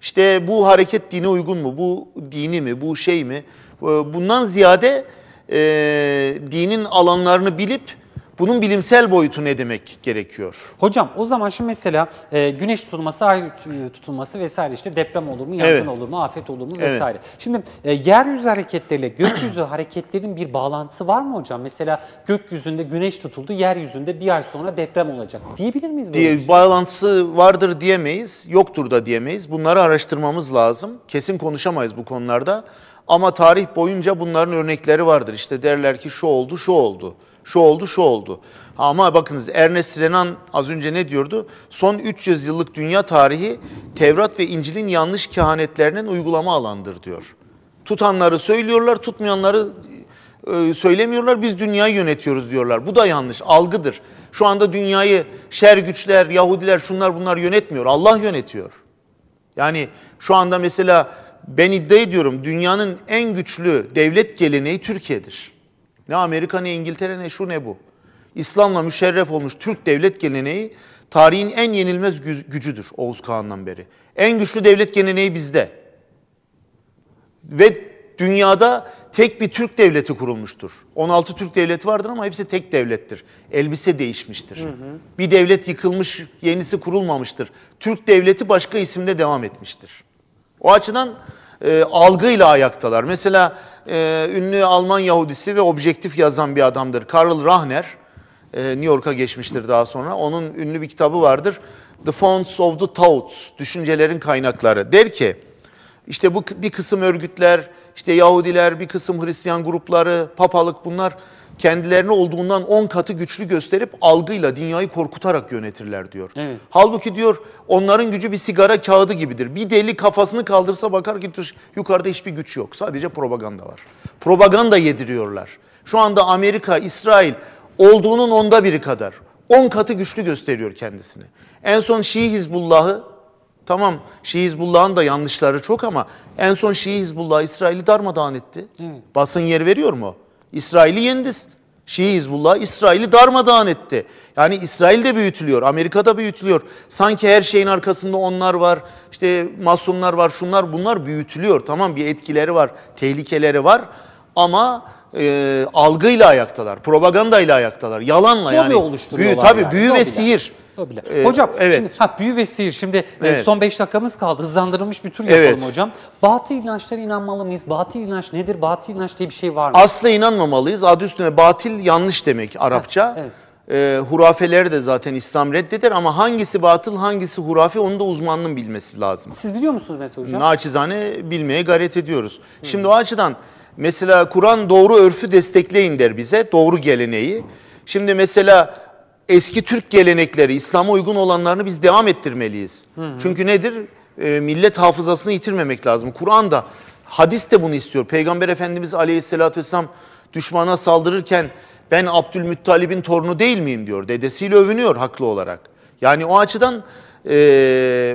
İşte bu hareket dine uygun mu? Bu dini mi? Bu şey mi? Bundan ziyade e, dinin alanlarını bilip bunun bilimsel boyutu ne demek gerekiyor? Hocam o zaman şimdi mesela e, güneş tutulması, ay e, tutulması vesaire işte deprem olur mu, yangın Evet. olur mu, afet olur mu Evet. vesaire. Şimdi e, yeryüzü hareketleriyle gökyüzü [CLEARS THROAT] hareketlerinin bir bağlantısı var mı hocam? Mesela gökyüzünde güneş tutuldu, yeryüzünde bir ay sonra deprem olacak diyebilir miyiz böyle bir diye şey? bağlantısı vardır diyemeyiz, yoktur da diyemeyiz. Bunları araştırmamız lazım. Kesin konuşamayız bu konularda. Ama tarih boyunca bunların örnekleri vardır. İşte derler ki şu oldu, şu oldu. Şu oldu, şu oldu. Ama bakınız Ernest Renan az önce ne diyordu? Son 300 yıllık dünya tarihi Tevrat ve İncil'in yanlış kehanetlerinin uygulama alandır diyor. Tutanları söylüyorlar, tutmayanları e, söylemiyorlar. Biz dünyayı yönetiyoruz diyorlar. Bu da yanlış, algıdır. Şu anda dünyayı şer güçler, Yahudiler, şunlar bunlar yönetmiyor. Allah yönetiyor. Yani şu anda mesela ben iddia ediyorum dünyanın en güçlü devlet geleneği Türkiye'dir. Ne Amerika ne İngiltere ne şu ne bu. İslam'la müşerref olmuş Türk devlet geleneği tarihin en yenilmez gücüdür Oğuz Kağan'dan beri. En güçlü devlet geleneği bizde. Ve dünyada tek bir Türk devleti kurulmuştur. 16 Türk devleti vardır ama hepsi tek devlettir. Elbise değişmiştir. Hı hı. Bir devlet yıkılmış, yenisi kurulmamıştır. Türk devleti başka isimde devam etmiştir. O açıdan e, algıyla ayaktalar. Mesela e, ünlü Alman Yahudisi ve objektif yazan bir adamdır. Karl Rahner, e, New York'a geçmiştir daha sonra. Onun ünlü bir kitabı vardır. The Founts of the Thoughts, Düşüncelerin Kaynakları. Der ki, işte bu bir kısım örgütler işte Yahudiler, bir kısım Hristiyan grupları, papalık bunlar kendilerini olduğundan 10 katı güçlü gösterip algıyla dünyayı korkutarak yönetirler diyor. Evet. Halbuki diyor onların gücü bir sigara kağıdı gibidir. Bir deli kafasını kaldırsa bakar ki yukarıda hiçbir güç yok. Sadece propaganda var. Propaganda yediriyorlar. Şu anda Amerika, İsrail olduğunun onda biri kadar. 10 katı güçlü gösteriyor kendisini. En son Şii Hizbullah'ı Tamam Şii Hizbullah'ın da yanlışları çok ama en son Şii Hizbullah İsrail'i darmadağın etti. Evet. Basın yer veriyor mu? İsrail'i yendi. Şii Hizbullah İsrail'i darmadağın etti. Yani İsrail de büyütülüyor, Amerika da büyütülüyor. Sanki her şeyin arkasında onlar var, işte masumlar var, şunlar bunlar büyütülüyor. Tamam bir etkileri var, tehlikeleri var ama e, algıyla ayaktalar, propagandayla ayaktalar, yalanla Lobi yani. Büyü, tabii yani. büyü Lobiler. ve sihir. Olabilir. Ee, hocam evet. şimdi ha, büyü ve sihir şimdi e, evet. son 5 dakikamız kaldı. Hızlandırılmış bir tur yapalım evet. hocam. Batıl inançlara inanmalı mıyız? Batıl inanç nedir? Batıl inanç diye bir şey var mı? Asla inanmamalıyız. Adı üstüne batil yanlış demek Arapça. Evet. E, hurafeleri de zaten İslam reddeder ama hangisi batıl hangisi hurafi onu da uzmanlığın bilmesi lazım. Siz biliyor musunuz mesela hocam? Naçizane bilmeye gayret ediyoruz. Hmm. Şimdi o açıdan mesela Kur'an doğru örfü destekleyin der bize doğru geleneği. Şimdi mesela eski Türk gelenekleri, İslam'a uygun olanlarını biz devam ettirmeliyiz. Hı hı. Çünkü nedir? E, millet hafızasını yitirmemek lazım. Kur'an da, hadis de bunu istiyor. Peygamber Efendimiz Aleyhisselatü Vesselam düşmana saldırırken ben Abdülmuttalib'in torunu değil miyim diyor. Dedesiyle övünüyor haklı olarak. Yani o açıdan e,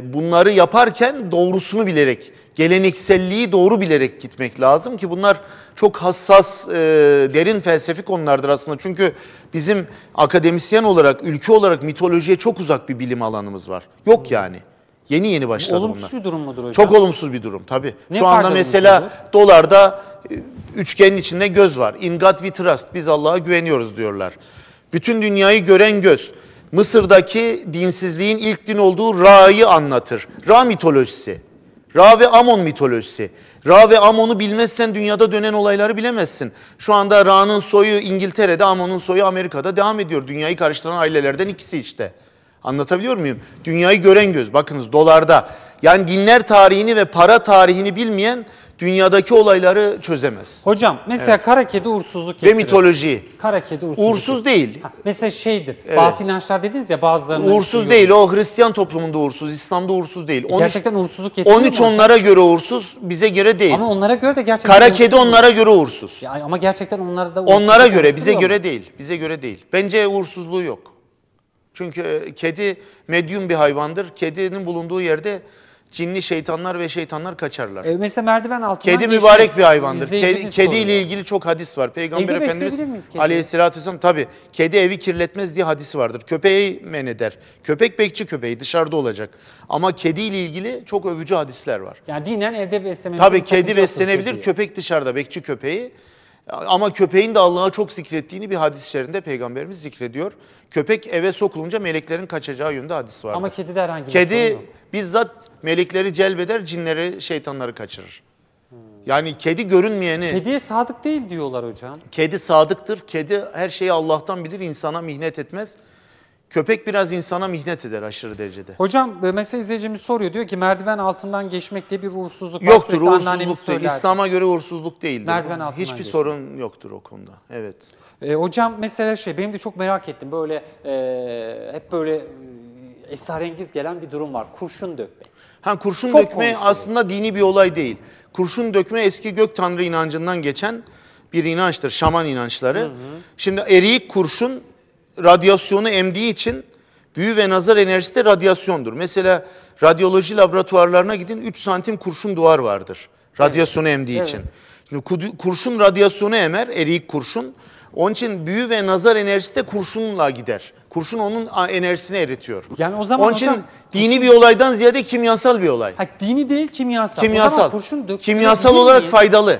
bunları yaparken doğrusunu bilerek gelenekselliği doğru bilerek gitmek lazım ki bunlar çok hassas, e, derin felsefi konulardır aslında. Çünkü bizim akademisyen olarak, ülke olarak mitolojiye çok uzak bir bilim alanımız var. Yok yani. Yeni yeni başladı bunlar. Olumsuz bir durum mudur hocam? Çok olumsuz bir durum tabii. Ne Şu anda mesela olur? dolarda e, üçgenin içinde göz var. In God we trust, biz Allah'a güveniyoruz diyorlar. Bütün dünyayı gören göz. Mısır'daki dinsizliğin ilk din olduğu Ra'yı anlatır. Ra mitolojisi. Ra Amon mitolojisi. Ra Amon'u bilmezsen dünyada dönen olayları bilemezsin. Şu anda Ra'nın soyu İngiltere'de, Amon'un soyu Amerika'da devam ediyor. Dünyayı karıştıran ailelerden ikisi işte. Anlatabiliyor muyum? Dünyayı gören göz. Bakınız dolarda. Yani dinler tarihini ve para tarihini bilmeyen dünyadaki olayları çözemez. Hocam mesela evet. kara kedi uğursuzluk getiriyor. Ve mitoloji. Kara kedi uğursuzluk. Uğursuz değil. Ha, mesela şeydir, evet. batıl inançlar dediniz ya bazılarının. Uğursuz değil, o Hristiyan toplumunda uğursuz, İslam'da uğursuz değil. 13, gerçekten uğursuzluk getiriyor 13 mu? onlara göre uğursuz, bize göre değil. Ama onlara göre de gerçekten Kara kedi onlara göre uğursuz. Ya, ama gerçekten onlara da Onlara göre, bize mu? göre değil. Bize göre değil. Bence uğursuzluğu yok. Çünkü e, kedi medyum bir hayvandır. Kedinin bulunduğu yerde cinli şeytanlar ve şeytanlar kaçarlar. E, mesela merdiven altından Kedi mübarek bir hayvandır. Kedi, ile ilgili çok hadis var. Peygamber evi Efendimiz aleyhissalatü vesselam tabi kedi evi kirletmez diye hadisi vardır. Köpeği men eder. Köpek bekçi köpeği dışarıda olacak. Ama kedi ile ilgili çok övücü hadisler var. Yani dinen evde beslemenin Tabi kedi beslenebilir köpeği. köpek dışarıda bekçi köpeği. Ama köpeğin de Allah'a çok zikrettiğini bir hadis içerisinde peygamberimiz zikrediyor. Köpek eve sokulunca meleklerin kaçacağı yönde hadis var. Ama kedi de herhangi bir Kedi sorun yok. bizzat melekleri celbeder, cinleri, şeytanları kaçırır. Yani kedi görünmeyeni... Kediye sadık değil diyorlar hocam. Kedi sadıktır. Kedi her şeyi Allah'tan bilir, insana mihnet etmez. Köpek biraz insana mihnet eder aşırı derecede. Hocam e, mesela izleyicimiz soruyor diyor ki merdiven altından geçmek diye bir uğursuzluk var. Yoktur Sürekli uğursuzluk değil. İslam'a göre uğursuzluk değildir. Merdiven altından Hiçbir geçmek. sorun yoktur o konuda. Evet. E, hocam mesela şey benim de çok merak ettim böyle e, hep böyle e, esrarengiz gelen bir durum var. Kurşun dökme. Ha kurşun çok dökme aslında dini bir olay değil. Kurşun dökme eski gök tanrı inancından geçen bir inançtır. Şaman inançları. Hı hı. Şimdi eriyik kurşun radyasyonu emdiği için büyü ve nazar enerjisi de radyasyondur. Mesela radyoloji laboratuvarlarına gidin 3 santim kurşun duvar vardır. Radyasyonu evet. emdiği evet. için. Şimdi kurşun radyasyonu emer, eriyik kurşun. Onun için büyü ve nazar enerjisi de kurşunla gider. Kurşun onun enerjisini eritiyor. Yani o zaman Onun için hocam, dini kurşun... bir olaydan ziyade kimyasal bir olay. Ha, dini değil kimyasal. Kimyasal. kurşun dök- kimyasal olarak mi? faydalı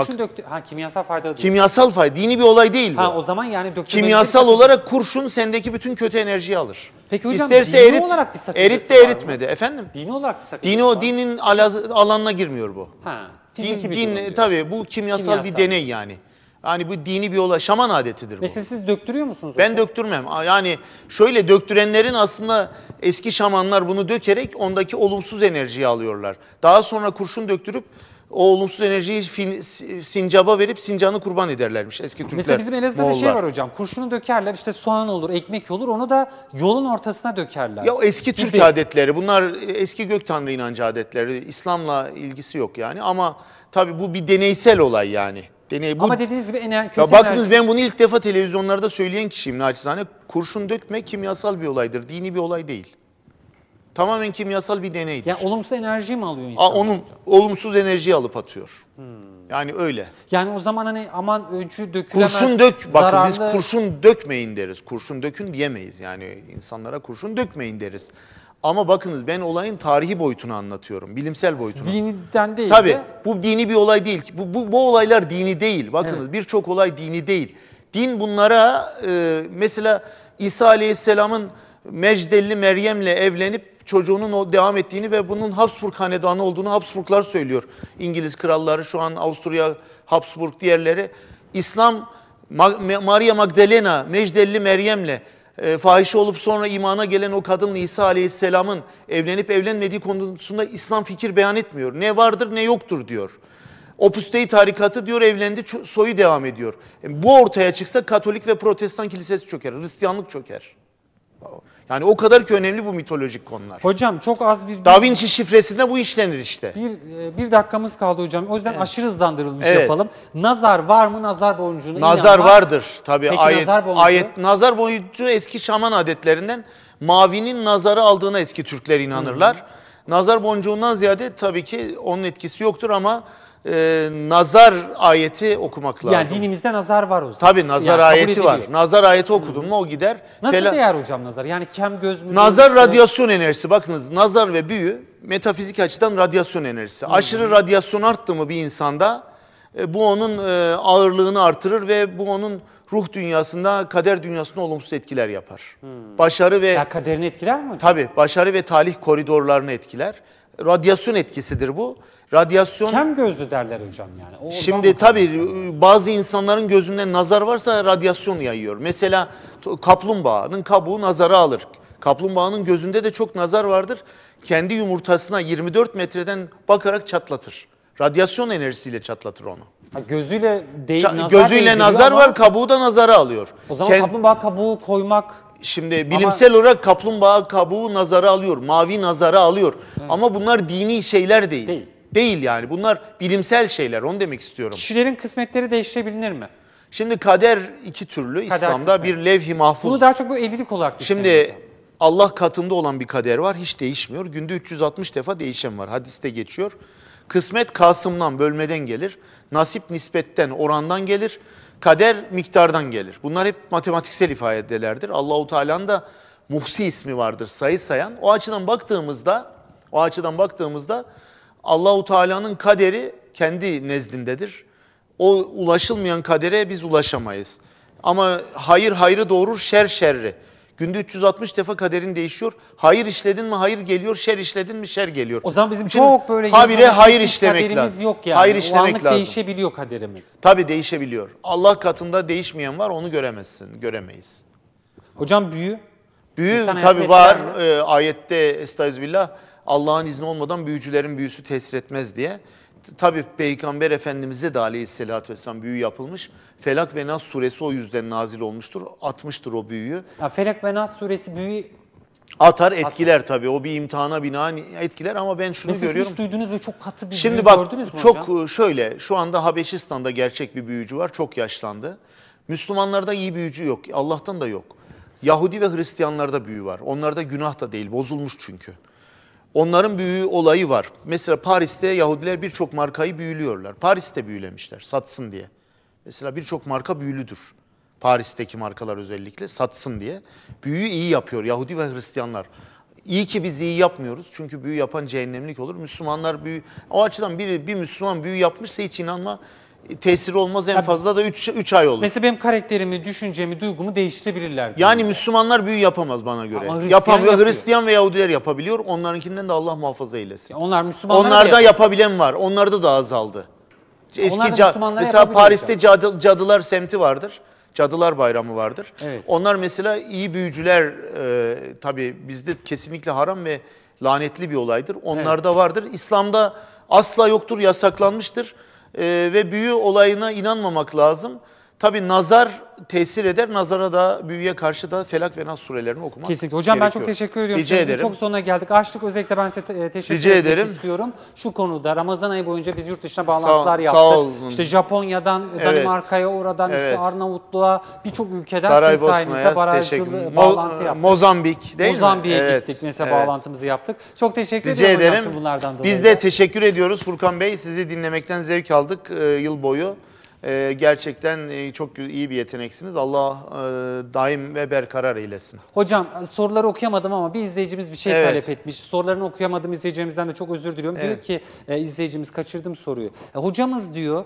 kurşun döktü. Ha kimyasal fayda diyor. Kimyasal fayda. Dini bir olay değil bu. Ha o zaman yani döktü. Kimyasal olarak kurşun sendeki bütün kötü enerjiyi alır. Peki hocam İsterse dini erit, olarak bir sakıncası Erit de eritmedi. Efendim? Dini olarak bir sakıncası Dini o dinin ala, alanına girmiyor bu. Ha. Din, bir din, tabii bu kimyasal, kimyasal bir deney yani. Yani bu dini bir olay, şaman adetidir bu. Mesela siz döktürüyor musunuz? Ben döktürmem. Yani şöyle döktürenlerin aslında eski şamanlar bunu dökerek ondaki olumsuz enerjiyi alıyorlar. Daha sonra kurşun döktürüp o olumsuz enerjiyi fin, sincaba verip sincanı kurban ederlermiş eski Türkler. Mesela bizim Elazığ'da şey Moğollar. şey var hocam. Kurşunu dökerler işte soğan olur, ekmek olur. Onu da yolun ortasına dökerler. Ya eski Türk Gibi. adetleri. Bunlar eski gök tanrı inancı adetleri. İslam'la ilgisi yok yani ama tabii bu bir deneysel olay yani. Deney, bu, Ama dediğiniz gibi ener, kötü ya bakınız enerji. ben bunu ilk defa televizyonlarda söyleyen kişiyim naçizane. Kurşun dökme kimyasal bir olaydır, dini bir olay değil. Tamamen kimyasal bir deneydir. Yani olumsuz enerji mi alıyor insan? onun hocam? olumsuz enerjiyi alıp atıyor. Hmm. Yani öyle. Yani o zaman hani aman öcü dökülemez. Kurşun dök. Zararlı... Bakın biz kurşun dökmeyin deriz. Kurşun dökün diyemeyiz. Yani insanlara kurşun dökmeyin deriz. Ama bakınız ben olayın tarihi boyutunu anlatıyorum. Bilimsel boyutunu. Dininden değil Tabii. De. Bu dini bir olay değil. Bu, bu, bu olaylar dini değil. Bakınız evet. birçok olay dini değil. Din bunlara e, mesela İsa Aleyhisselam'ın Mecdelli Meryem'le evlenip çocuğunun o devam ettiğini ve bunun Habsburg hanedanı olduğunu Habsburglar söylüyor. İngiliz kralları şu an Avusturya, Habsburg diğerleri. İslam Maria Magdalena, Mecdelli Meryem'le e, fahişe olup sonra imana gelen o kadın İsa Aleyhisselam'ın evlenip evlenmediği konusunda İslam fikir beyan etmiyor. Ne vardır ne yoktur diyor. Opus Dei tarikatı diyor evlendi soyu devam ediyor. E, bu ortaya çıksa Katolik ve Protestan kilisesi çöker, Hristiyanlık çöker. Yani o kadar ki önemli bu mitolojik konular. Hocam çok az bir... Da Vinci şifresinde bu işlenir işte. Bir, e, bir dakikamız kaldı hocam. O yüzden evet. aşırı hızlandırılmış evet. yapalım. Nazar var mı nazar boncuğuna? Nazar var. vardır tabii. Peki ayet, nazar boncuğu? Ayet, nazar boncuğu eski şaman adetlerinden mavinin nazarı aldığına eski Türkler inanırlar. Hı hı. Nazar boncuğundan ziyade tabii ki onun etkisi yoktur ama e, nazar ayeti okumak lazım. Yani dinimizde nazar var o zaman. Tabii nazar yani, ayeti var. Nazar ayeti okudun mu o gider. Nasıl Tela değer hocam nazar? Yani kem göz mü? Nazar mü? radyasyon enerjisi. Bakınız nazar ve büyü metafizik açıdan radyasyon enerjisi. Hı. Hmm. Aşırı radyasyon arttı mı bir insanda e, bu onun e, ağırlığını artırır ve bu onun ruh dünyasında, kader dünyasında olumsuz etkiler yapar. Hmm. Başarı ve... Ya kaderini etkiler mi hocam? Tabii, başarı ve talih koridorlarını etkiler. Radyasyon etkisidir bu. Radyasyon Kem gözlü derler hocam yani. O Şimdi tabii e, bazı insanların gözünde nazar varsa radyasyon yayıyor. Mesela kaplumbağanın kabuğu nazara alır. Kaplumbağanın gözünde de çok nazar vardır. Kendi yumurtasına 24 metreden bakarak çatlatır. Radyasyon enerjisiyle çatlatır onu. Ha, gözüyle değil Ça nazar Gözüyle nazar ama... var, kabuğu da nazara alıyor. O zaman Kend kaplumbağa kabuğu koymak Şimdi bilimsel Ama, olarak kaplumbağa kabuğu nazara alıyor, mavi nazara alıyor. Evet. Ama bunlar dini şeyler değil. değil değil yani. Bunlar bilimsel şeyler onu demek istiyorum. Kişilerin kısmetleri değiştirebilir mi? Şimdi kader iki türlü Kader İslam'da kısmet. bir levh-i mahfuz. Bunu daha çok bu evlilik olarak düşünüyorum. Şimdi Allah katında olan bir kader var hiç değişmiyor. Günde 360 defa değişen var. Hadiste geçiyor. Kısmet kasımdan, bölmeden gelir. Nasip nispetten, orandan gelir. Kader miktardan gelir. Bunlar hep matematiksel ifadelerdir. Allahu Teala'nın da Muhsi ismi vardır sayı sayan. O açıdan baktığımızda, o açıdan baktığımızda Allahu Teala'nın kaderi kendi nezdindedir. O ulaşılmayan kadere biz ulaşamayız. Ama hayır hayrı doğurur, şer şerri. Günde 360 defa kaderin değişiyor. Hayır işledin mi hayır geliyor, şer işledin mi şer geliyor. O zaman bizim Şimdi, çok böyle habire hayır işlemek kaderimiz lazım. yok yani. Hayır o anlık lazım. değişebiliyor kaderimiz. Tabii değişebiliyor. Allah katında değişmeyen var onu göremezsin, göremeyiz. Hocam büyü? Büyü İnsan tabii var. E, ayette estağfirullah Allah'ın izni olmadan büyücülerin büyüsü tesir etmez diye. Tabi Peygamber Efendimiz'e de aleyhissalatü vesselam büyü yapılmış. Felak ve Nas suresi o yüzden nazil olmuştur. Atmıştır o büyüyü. Ha, Felak ve Nas suresi büyü Atar etkiler Atar. tabii. O bir imtihana binaen etkiler ama ben şunu Ve görüyorum. Siz hiç duydunuz ve çok katı bir Şimdi bak, gördünüz mü çok hocam? E, şöyle şu anda Habeşistan'da gerçek bir büyücü var. Çok yaşlandı. Müslümanlarda iyi büyücü yok. Allah'tan da yok. Yahudi ve Hristiyanlarda büyü var. Onlarda günah da değil. Bozulmuş çünkü. Onların büyüğü olayı var. Mesela Paris'te Yahudiler birçok markayı büyülüyorlar. Paris'te büyülemişler satsın diye. Mesela birçok marka büyülüdür. Paris'teki markalar özellikle satsın diye. Büyüyü iyi yapıyor Yahudi ve Hristiyanlar. İyi ki biz iyi yapmıyoruz çünkü büyü yapan cehennemlik olur. Müslümanlar büyü, o açıdan bir, bir Müslüman büyü yapmışsa hiç inanma Tesir olmaz en fazla da 3 ay olur. Mesela benim karakterimi, düşüncemi, duygumu değiştirebilirler. Yani böyle. Müslümanlar büyü yapamaz bana göre. Hristiyan Yapamıyor. Yapıyor. Hristiyan ve Yahudiler yapabiliyor. Onlarınkinden de Allah muhafaza eylesin. Ya onlar Müslümanlar Onlarda yapabilen var. Onlarda da azaldı. Eski ca mesela Paris'te cadı cadılar semti vardır. Cadılar Bayramı vardır. Evet. Onlar mesela iyi büyücüler e, tabii bizde kesinlikle haram ve lanetli bir olaydır. Onlarda evet. vardır. İslam'da asla yoktur, yasaklanmıştır. Ee, ve büyü olayına inanmamak lazım. Tabi nazar tesir eder. Nazara da büyüye karşı da Felak ve Nas surelerini okumak Kesinlikle. Hocam gerekiyor. ben çok teşekkür ediyorum. Rica ederim. Çok sonuna geldik. Açlık özellikle ben size te e, teşekkür Rica etmek ederim. istiyorum. Şu konuda Ramazan ayı boyunca biz yurt dışına bağlantılar sağ, yaptık. Sağ olun. İşte Japonya'dan, evet. Danimarka'ya, oradan evet. işte Arnavutluğa birçok ülkeden Saraybosna'ya barajlı bağlantı yaptık. Mo Mozambik değil Mozambik'e evet. gittik mesela evet. bağlantımızı yaptık. Çok teşekkür Rica ediyorum ederim. hocam bunlardan dolayı. Biz de teşekkür ediyoruz Furkan Bey. Sizi dinlemekten zevk aldık e, yıl boyu. Ee, gerçekten e, çok iyi bir yeteneksiniz. Allah e, daim ve berkarar eylesin. Hocam e, soruları okuyamadım ama bir izleyicimiz bir şey Evet. talep etmiş. Sorularını okuyamadım izleyicimizden de çok özür diliyorum. Diyor ki izleyicimiz kaçırdım soruyu. hocamız diyor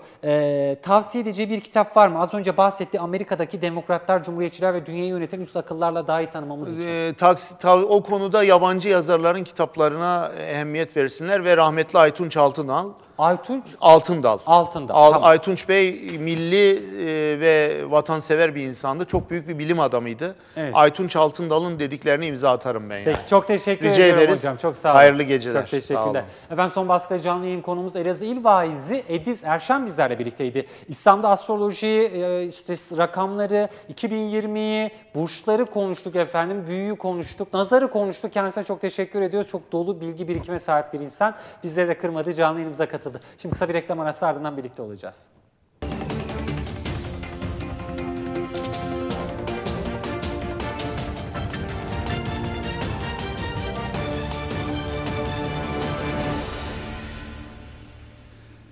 tavsiye edeceği bir kitap var mı? Az önce bahsetti Amerika'daki demokratlar, cumhuriyetçiler ve dünyayı yöneten üst akıllarla daha iyi tanımamız için. E, taksi- ta- o konuda yabancı yazarların kitaplarına ehemmiyet versinler ve rahmetli Aytunç Çaltınal. Aytunç Altındal. Altındal. Al, tamam. Aytunç Bey milli e, ve vatansever bir insandı. Çok büyük bir bilim adamıydı. Evet. Aytunç Altındal'ın dediklerini imza atarım ben yani. Peki çok teşekkür Rica ediyorum ederiz. hocam. Çok sağ olun. Hayırlı geceler. Çok teşekkürler. Efendim son baskıda canlı yayın konumuz Elazığ İl Vaizi Ediz Erşen bizlerle birlikteydi. İslam'da astroloji, e, işte rakamları, 2020'yi, burçları konuştuk efendim. Büyüyü konuştuk, nazarı konuştuk. Kendisine çok teşekkür ediyor, Çok dolu bilgi birikime sahip bir insan. Bizleri de kırmadı canlı yayınımıza katıldı katıldı. Şimdi kısa bir reklam arası ardından birlikte olacağız.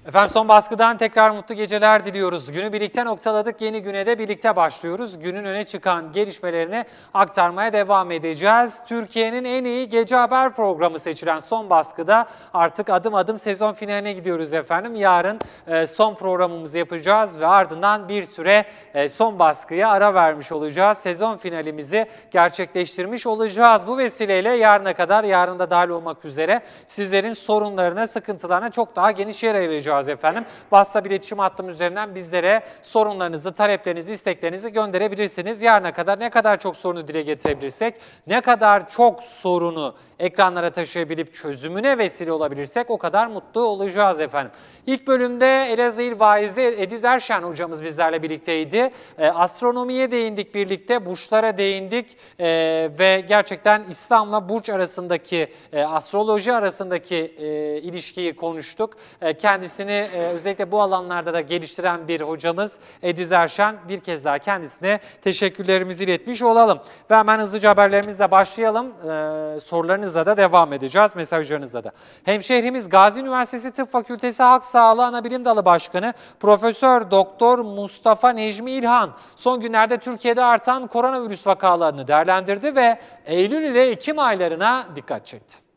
Efendim son baskıdan tekrar mutlu geceler diliyoruz. Günü birlikte noktaladık. Yeni güne de birlikte başlıyoruz. Günün öne çıkan gelişmelerini aktarmaya devam edeceğiz. Türkiye'nin en iyi gece haber programı seçilen son baskıda artık adım adım sezon finaline gidiyoruz efendim. Yarın e, son programımızı yapacağız ve ardından bir süre e, son baskıya ara vermiş olacağız. Sezon finalimizi gerçekleştirmiş olacağız. Bu vesileyle yarına kadar yarında da dahil olmak üzere sizlerin sorunlarına, sıkıntılarına çok daha geniş yer ayıracağız olacağız efendim. WhatsApp iletişim hattım üzerinden bizlere sorunlarınızı, taleplerinizi, isteklerinizi gönderebilirsiniz. Yarına kadar ne kadar çok sorunu dile getirebilirsek, ne kadar çok sorunu ekranlara taşıyabilip çözümüne vesile olabilirsek o kadar mutlu olacağız efendim. İlk bölümde Elazığ vaizi Ediz Erşen hocamız bizlerle birlikteydi. Ee, astronomiye değindik birlikte, burçlara değindik ee, ve gerçekten İslam'la burç arasındaki, e, astroloji arasındaki e, ilişkiyi konuştuk. Ee, kendisini kendini e, özellikle bu alanlarda da geliştiren bir hocamız Ediz Erşen bir kez daha kendisine teşekkürlerimizi iletmiş olalım. Ve hemen hızlıca haberlerimizle başlayalım. E, sorularınızla da devam edeceğiz, mesajlarınızla da. Hemşehrimiz Gazi Üniversitesi Tıp Fakültesi Halk Sağlığı Anabilim Dalı Başkanı Profesör Doktor Mustafa Necmi İlhan son günlerde Türkiye'de artan koronavirüs vakalarını değerlendirdi ve Eylül ile Ekim aylarına dikkat çekti.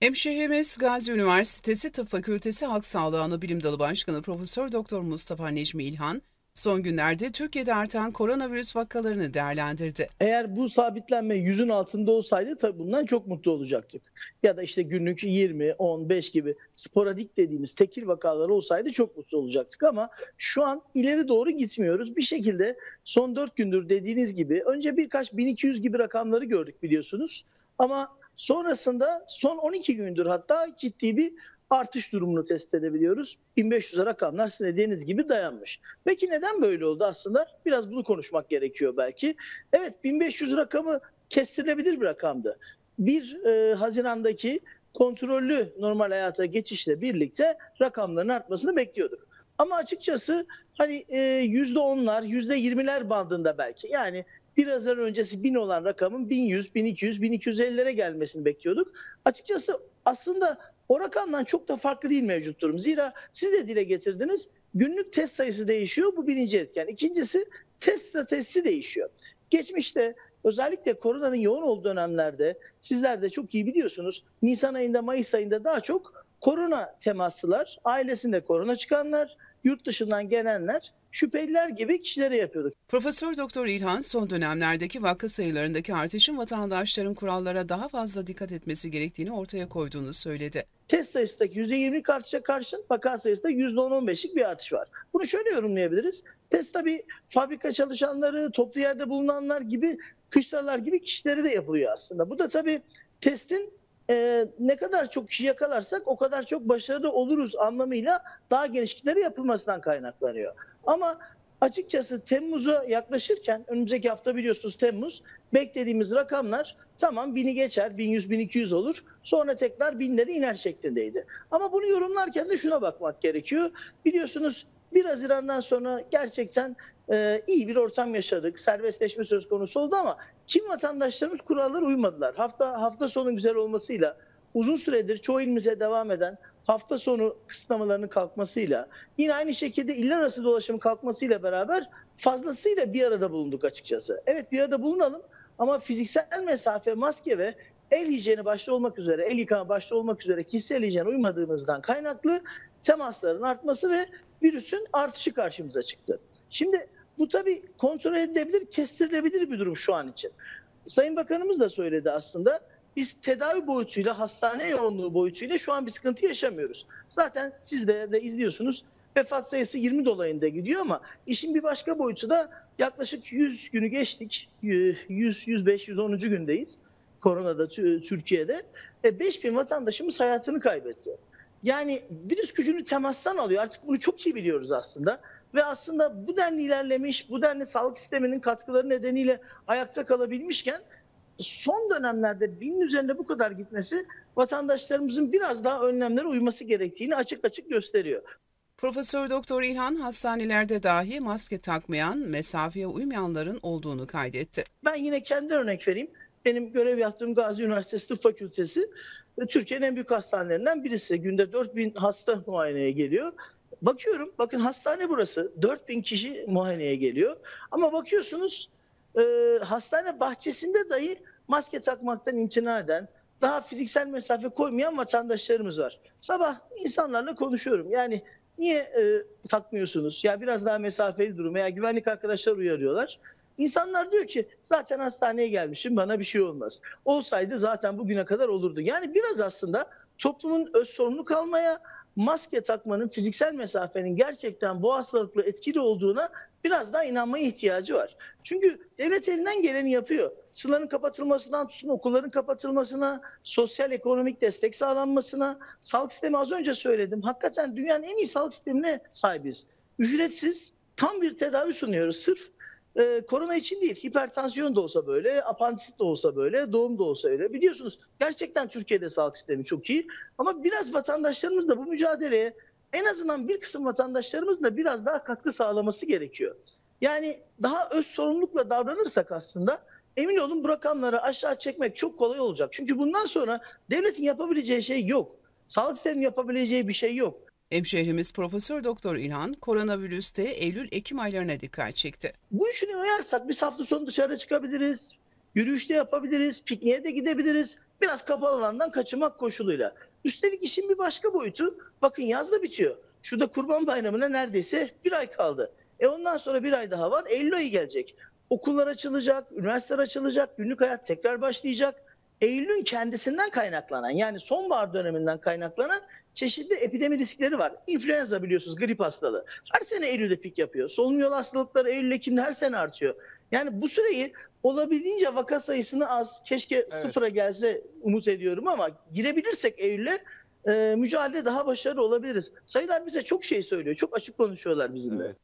Hemşehrimiz Gazi Üniversitesi Tıp Fakültesi Halk Sağlığı Anabilim Dalı Başkanı Profesör Doktor Mustafa Necmi İlhan, son günlerde Türkiye'de artan koronavirüs vakalarını değerlendirdi. Eğer bu sabitlenme yüzün altında olsaydı tabii bundan çok mutlu olacaktık. Ya da işte günlük 20, 15 gibi sporadik dediğimiz tekil vakalar olsaydı çok mutlu olacaktık ama şu an ileri doğru gitmiyoruz. Bir şekilde son 4 gündür dediğiniz gibi önce birkaç 1200 gibi rakamları gördük biliyorsunuz. Ama Sonrasında son 12 gündür hatta ciddi bir artış durumunu test edebiliyoruz. 1500 rakamlar sizin dediğiniz gibi dayanmış. Peki neden böyle oldu aslında? Biraz bunu konuşmak gerekiyor belki. Evet 1500 rakamı kestirilebilir bir rakamdı. 1 e, Haziran'daki kontrollü normal hayata geçişle birlikte rakamların artmasını bekliyorduk. Ama açıkçası hani e, yüzde %10'lar, %20'ler bandında belki. Yani birazdan öncesi 1000 olan rakamın 1100, 1200, 1250'lere gelmesini bekliyorduk. Açıkçası aslında o rakamdan çok da farklı değil mevcut durum. Zira siz de dile getirdiniz günlük test sayısı değişiyor bu birinci etken. İkincisi test stratejisi değişiyor. Geçmişte özellikle koronanın yoğun olduğu dönemlerde sizler de çok iyi biliyorsunuz Nisan ayında Mayıs ayında daha çok korona temaslılar, ailesinde korona çıkanlar, yurt dışından gelenler şüpheliler gibi kişilere yapıyorduk. Profesör Doktor İlhan son dönemlerdeki vaka sayılarındaki artışın vatandaşların kurallara daha fazla dikkat etmesi gerektiğini ortaya koyduğunu söyledi. Test sayısındaki 20 artışa karşın vaka sayısında %10-15'lik bir artış var. Bunu şöyle yorumlayabiliriz. Test tabii fabrika çalışanları, toplu yerde bulunanlar gibi, kışlalar gibi kişileri de yapılıyor aslında. Bu da tabii testin e, ne kadar çok kişi yakalarsak o kadar çok başarılı oluruz anlamıyla daha geniş kitlere yapılmasından kaynaklanıyor. Ama açıkçası Temmuz'a yaklaşırken önümüzdeki hafta biliyorsunuz Temmuz beklediğimiz rakamlar tamam 1000'i geçer 1100-1200 olur sonra tekrar 1000'lere iner şeklindeydi. Ama bunu yorumlarken de şuna bakmak gerekiyor. Biliyorsunuz 1 Haziran'dan sonra gerçekten e, iyi bir ortam yaşadık. Serbestleşme söz konusu oldu ama kim vatandaşlarımız kurallara uymadılar. Hafta hafta sonu güzel olmasıyla uzun süredir çoğu ilimize devam eden hafta sonu kısıtlamalarının kalkmasıyla yine aynı şekilde iller arası dolaşımın kalkmasıyla beraber fazlasıyla bir arada bulunduk açıkçası. Evet bir arada bulunalım ama fiziksel mesafe, maske ve el hijyeni başta olmak üzere, el yıkama başta olmak üzere kişisel hijyen uymadığımızdan kaynaklı temasların artması ve virüsün artışı karşımıza çıktı. Şimdi bu tabii kontrol edilebilir, kestirilebilir bir durum şu an için. Sayın Bakanımız da söyledi aslında. Biz tedavi boyutuyla, hastane yoğunluğu boyutuyla şu an bir sıkıntı yaşamıyoruz. Zaten siz de, evde izliyorsunuz. Vefat sayısı 20 dolayında gidiyor ama işin bir başka boyutu da yaklaşık 100 günü geçtik. 100, 105, 110. gündeyiz koronada Türkiye'de. E, 5 bin vatandaşımız hayatını kaybetti. Yani virüs gücünü temastan alıyor. Artık bunu çok iyi biliyoruz aslında ve aslında bu denli ilerlemiş, bu denli sağlık sisteminin katkıları nedeniyle ayakta kalabilmişken son dönemlerde binin üzerinde bu kadar gitmesi vatandaşlarımızın biraz daha önlemlere uyması gerektiğini açık açık gösteriyor. Profesör Doktor İlhan hastanelerde dahi maske takmayan, mesafeye uymayanların olduğunu kaydetti. Ben yine kendi örnek vereyim. Benim görev yaptığım Gazi Üniversitesi Tıp Fakültesi Türkiye'nin en büyük hastanelerinden birisi. Günde 4000 hasta muayeneye geliyor bakıyorum bakın hastane burası 4000 kişi muayeneye geliyor ama bakıyorsunuz e, hastane bahçesinde dahi maske takmaktan imtina eden daha fiziksel mesafe koymayan vatandaşlarımız var. Sabah insanlarla konuşuyorum yani niye e, takmıyorsunuz ya biraz daha mesafeli durun veya güvenlik arkadaşlar uyarıyorlar. İnsanlar diyor ki zaten hastaneye gelmişim bana bir şey olmaz. Olsaydı zaten bugüne kadar olurdu. Yani biraz aslında toplumun öz sorumluluk almaya maske takmanın fiziksel mesafenin gerçekten bu hastalıkla etkili olduğuna biraz daha inanmaya ihtiyacı var. Çünkü devlet elinden geleni yapıyor. Sınırların kapatılmasından tutun okulların kapatılmasına, sosyal ekonomik destek sağlanmasına, sağlık sistemi az önce söyledim. Hakikaten dünyanın en iyi sağlık sistemine sahibiz. Ücretsiz tam bir tedavi sunuyoruz. Sırf e, korona için değil, hipertansiyon da olsa böyle, apandisit de olsa böyle, doğum da olsa öyle. Biliyorsunuz gerçekten Türkiye'de sağlık sistemi çok iyi ama biraz vatandaşlarımız da bu mücadeleye en azından bir kısım vatandaşlarımız da biraz daha katkı sağlaması gerekiyor. Yani daha öz sorumlulukla davranırsak aslında emin olun bu rakamları aşağı çekmek çok kolay olacak. Çünkü bundan sonra devletin yapabileceği şey yok. Sağlık sisteminin yapabileceği bir şey yok. Hemşehrimiz Profesör Doktor İlhan koronavirüste Eylül-Ekim aylarına dikkat çekti. Bu üçünü uyarsak bir hafta sonu dışarı çıkabiliriz, yürüyüş de yapabiliriz, pikniğe de gidebiliriz. Biraz kapalı alandan kaçınmak koşuluyla. Üstelik işin bir başka boyutu bakın yaz da bitiyor. Şurada Kurban Bayramı'na neredeyse bir ay kaldı. E ondan sonra bir ay daha var. Eylül ayı gelecek. Okullar açılacak, üniversiteler açılacak, günlük hayat tekrar başlayacak. Eylül'ün kendisinden kaynaklanan yani sonbahar döneminden kaynaklanan çeşitli epidemi riskleri var. İnfluenza biliyorsunuz grip hastalığı. Her sene Eylül'de pik yapıyor. Solunum yolu hastalıkları Eylül Ekim'de her sene artıyor. Yani bu süreyi olabildiğince vaka sayısını az keşke evet. sıfıra gelse umut ediyorum ama girebilirsek Eylül'e e, mücadele daha başarılı olabiliriz. Sayılar bize çok şey söylüyor. Çok açık konuşuyorlar bizimle. Evet.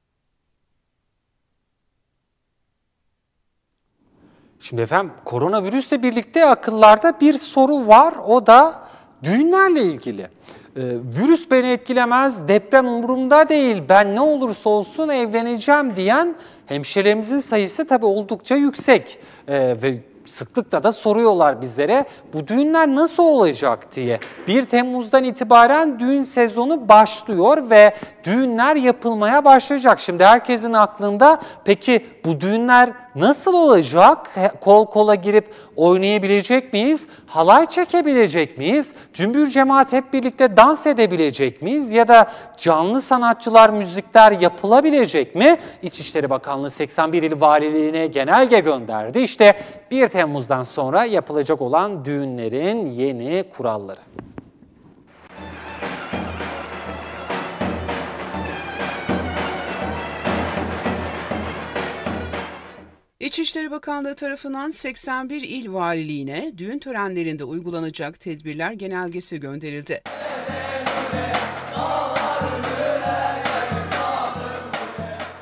Şimdi efendim koronavirüsle birlikte akıllarda bir soru var o da düğünlerle ilgili. Ee, virüs beni etkilemez, deprem umurumda değil, ben ne olursa olsun evleneceğim diyen hemşirelerimizin sayısı tabii oldukça yüksek. Ee, ve sıklıkla da soruyorlar bizlere bu düğünler nasıl olacak diye. 1 Temmuz'dan itibaren düğün sezonu başlıyor ve düğünler yapılmaya başlayacak. Şimdi herkesin aklında peki bu düğünler nasıl olacak? Kol kola girip oynayabilecek miyiz? Halay çekebilecek miyiz? Cümbür cemaat hep birlikte dans edebilecek miyiz? Ya da canlı sanatçılar, müzikler yapılabilecek mi? İçişleri Bakanlığı 81 il valiliğine genelge gönderdi. İşte 1 Temmuz'dan sonra yapılacak olan düğünlerin yeni kuralları. İçişleri Bakanlığı tarafından 81 il valiliğine düğün törenlerinde uygulanacak tedbirler genelgesi gönderildi.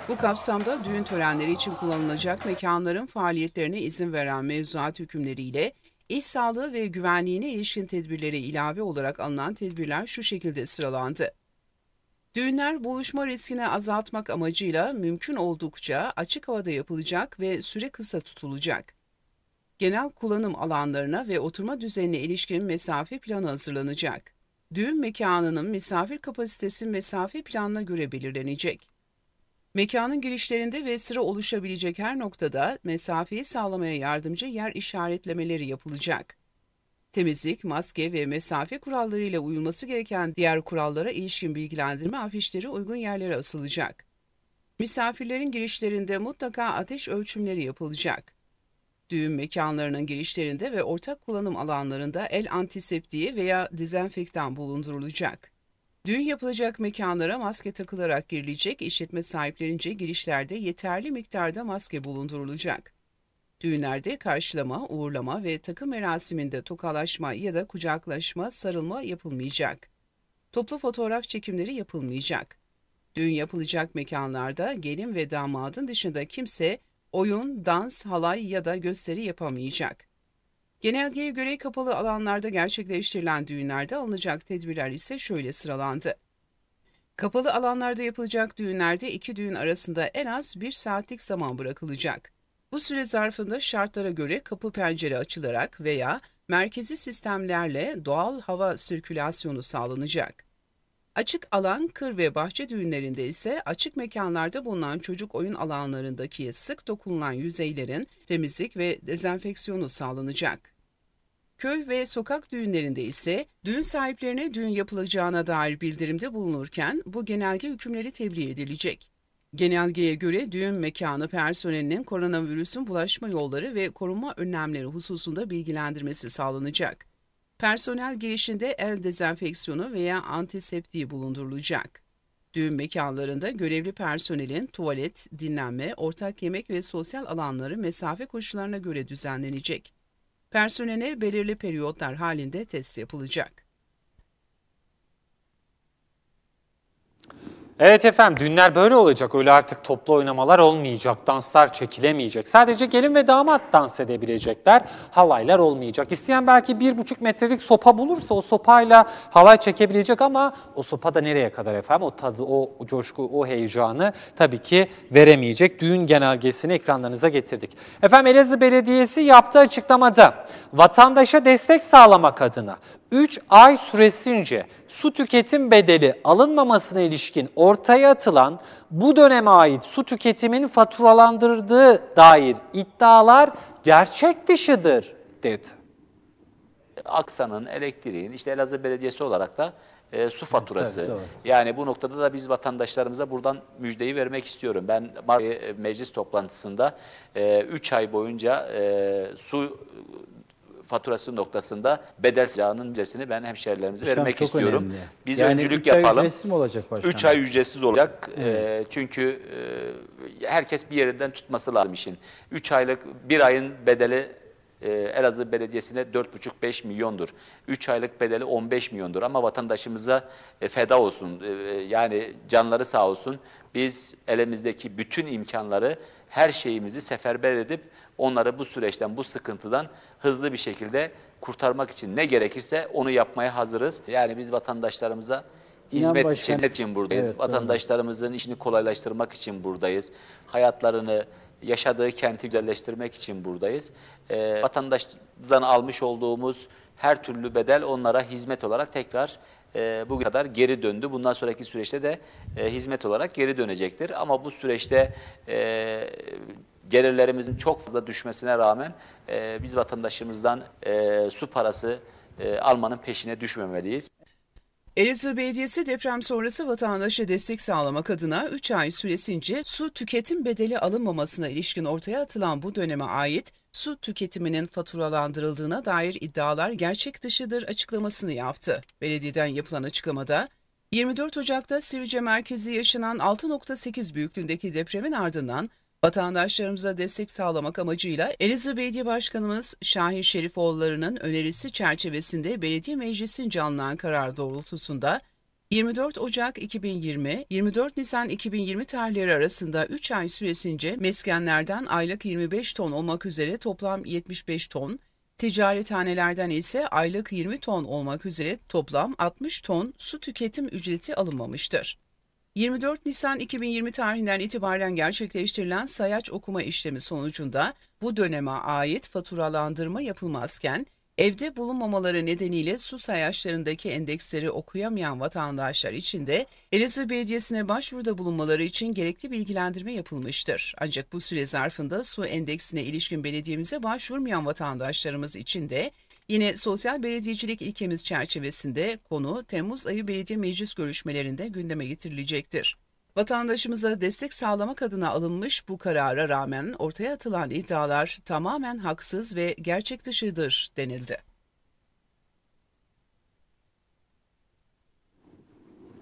Bu kapsamda düğün törenleri için kullanılacak mekanların faaliyetlerine izin veren mevzuat hükümleriyle iş sağlığı ve güvenliğine ilişkin tedbirlere ilave olarak alınan tedbirler şu şekilde sıralandı. Düğünler buluşma riskini azaltmak amacıyla mümkün oldukça açık havada yapılacak ve süre kısa tutulacak. Genel kullanım alanlarına ve oturma düzenine ilişkin mesafe planı hazırlanacak. Düğün mekanının misafir kapasitesi mesafe planına göre belirlenecek. Mekanın girişlerinde ve sıra oluşabilecek her noktada mesafeyi sağlamaya yardımcı yer işaretlemeleri yapılacak temizlik, maske ve mesafe kurallarıyla uyulması gereken diğer kurallara ilişkin bilgilendirme afişleri uygun yerlere asılacak. Misafirlerin girişlerinde mutlaka ateş ölçümleri yapılacak. Düğün mekanlarının girişlerinde ve ortak kullanım alanlarında el antiseptiği veya dezenfektan bulundurulacak. Düğün yapılacak mekanlara maske takılarak girilecek, işletme sahiplerince girişlerde yeterli miktarda maske bulundurulacak. Düğünlerde karşılama, uğurlama ve takım merasiminde tokalaşma ya da kucaklaşma, sarılma yapılmayacak. Toplu fotoğraf çekimleri yapılmayacak. Düğün yapılacak mekanlarda gelin ve damadın dışında kimse oyun, dans, halay ya da gösteri yapamayacak. Genelgeye göre kapalı alanlarda gerçekleştirilen düğünlerde alınacak tedbirler ise şöyle sıralandı. Kapalı alanlarda yapılacak düğünlerde iki düğün arasında en az bir saatlik zaman bırakılacak. Bu süre zarfında şartlara göre kapı pencere açılarak veya merkezi sistemlerle doğal hava sirkülasyonu sağlanacak. Açık alan, kır ve bahçe düğünlerinde ise açık mekanlarda bulunan çocuk oyun alanlarındaki sık dokunulan yüzeylerin temizlik ve dezenfeksiyonu sağlanacak. Köy ve sokak düğünlerinde ise düğün sahiplerine düğün yapılacağına dair bildirimde bulunurken bu genelge hükümleri tebliğ edilecek. Genelgeye göre düğün mekanı personelinin koronavirüsün bulaşma yolları ve korunma önlemleri hususunda bilgilendirmesi sağlanacak. Personel girişinde el dezenfeksiyonu veya antiseptiği bulundurulacak. Düğün mekanlarında görevli personelin tuvalet, dinlenme, ortak yemek ve sosyal alanları mesafe koşullarına göre düzenlenecek. Personele belirli periyotlar halinde test yapılacak. Evet efendim dünler böyle olacak. Öyle artık toplu oynamalar olmayacak. Danslar çekilemeyecek. Sadece gelin ve damat dans edebilecekler. Halaylar olmayacak. İsteyen belki bir buçuk metrelik sopa bulursa o sopayla halay çekebilecek ama o sopa da nereye kadar efendim? O tadı, o coşku, o heyecanı tabii ki veremeyecek. Düğün genelgesini ekranlarınıza getirdik. Efendim Elazığ Belediyesi yaptığı açıklamada vatandaşa destek sağlamak adına 3 ay süresince su tüketim bedeli alınmamasına ilişkin ortaya atılan bu döneme ait su tüketimin faturalandırdığı dair iddialar gerçek dışıdır dedi. Aksa'nın, elektriğin, işte Elazığ Belediyesi olarak da e, su faturası. Evet, evet, yani bu noktada da biz vatandaşlarımıza buradan müjdeyi vermek istiyorum. Ben meclis toplantısında 3 e, ay boyunca e, su faturası noktasında bedel silahının bilesini ben hemşerilerimize Başkan, vermek istiyorum. Önemli. Biz yani öncülük yapalım. 3 ay ücretsiz olacak başkanım? 3 ay ücretsiz olacak. Evet. E, çünkü e, herkes bir yerinden tutması lazım işin. 3 aylık, bir ayın bedeli e, Elazığ Belediyesi'ne 4,5-5 milyondur. 3 aylık bedeli 15 milyondur ama vatandaşımıza e, feda olsun. E, e, yani canları sağ olsun. Biz elimizdeki bütün imkanları, her şeyimizi seferber edip Onları bu süreçten, bu sıkıntıdan hızlı bir şekilde kurtarmak için ne gerekirse onu yapmaya hazırız. Yani biz vatandaşlarımıza hizmet için, buradayız. Evet, Vatandaşlarımızın doğru. işini kolaylaştırmak için buradayız. Hayatlarını, yaşadığı kenti güzelleştirmek için buradayız. Ee, vatandaştan almış olduğumuz her türlü bedel onlara hizmet olarak tekrar e, bugün kadar geri döndü. Bundan sonraki süreçte de e, hizmet olarak geri dönecektir. Ama bu süreçte e, gelirlerimizin çok fazla düşmesine rağmen e, biz vatandaşımızdan e, su parası e, almanın peşine düşmemeliyiz. Elazığ Belediyesi deprem sonrası vatandaşa destek sağlamak adına 3 ay süresince su tüketim bedeli alınmamasına ilişkin ortaya atılan bu döneme ait su tüketiminin faturalandırıldığına dair iddialar gerçek dışıdır açıklamasını yaptı. Belediyeden yapılan açıklamada 24 Ocak'ta Sivrice merkezi yaşanan 6.8 büyüklüğündeki depremin ardından Vatandaşlarımıza destek sağlamak amacıyla Elazığ Belediye Başkanımız Şahin Şerifoğulları'nın önerisi çerçevesinde belediye meclisince alınan karar doğrultusunda 24 Ocak 2020, 24 Nisan 2020 tarihleri arasında 3 ay süresince meskenlerden aylık 25 ton olmak üzere toplam 75 ton, ticarethanelerden ise aylık 20 ton olmak üzere toplam 60 ton su tüketim ücreti alınmamıştır. 24 Nisan 2020 tarihinden itibaren gerçekleştirilen sayaç okuma işlemi sonucunda bu döneme ait faturalandırma yapılmazken evde bulunmamaları nedeniyle su sayaçlarındaki endeksleri okuyamayan vatandaşlar için de Elazığ Belediyesi'ne başvuruda bulunmaları için gerekli bilgilendirme yapılmıştır. Ancak bu süre zarfında su endeksine ilişkin belediyemize başvurmayan vatandaşlarımız için de Yine sosyal belediyecilik ilkemiz çerçevesinde konu Temmuz ayı belediye meclis görüşmelerinde gündeme getirilecektir. Vatandaşımıza destek sağlamak adına alınmış bu karara rağmen ortaya atılan iddialar tamamen haksız ve gerçek dışıdır denildi.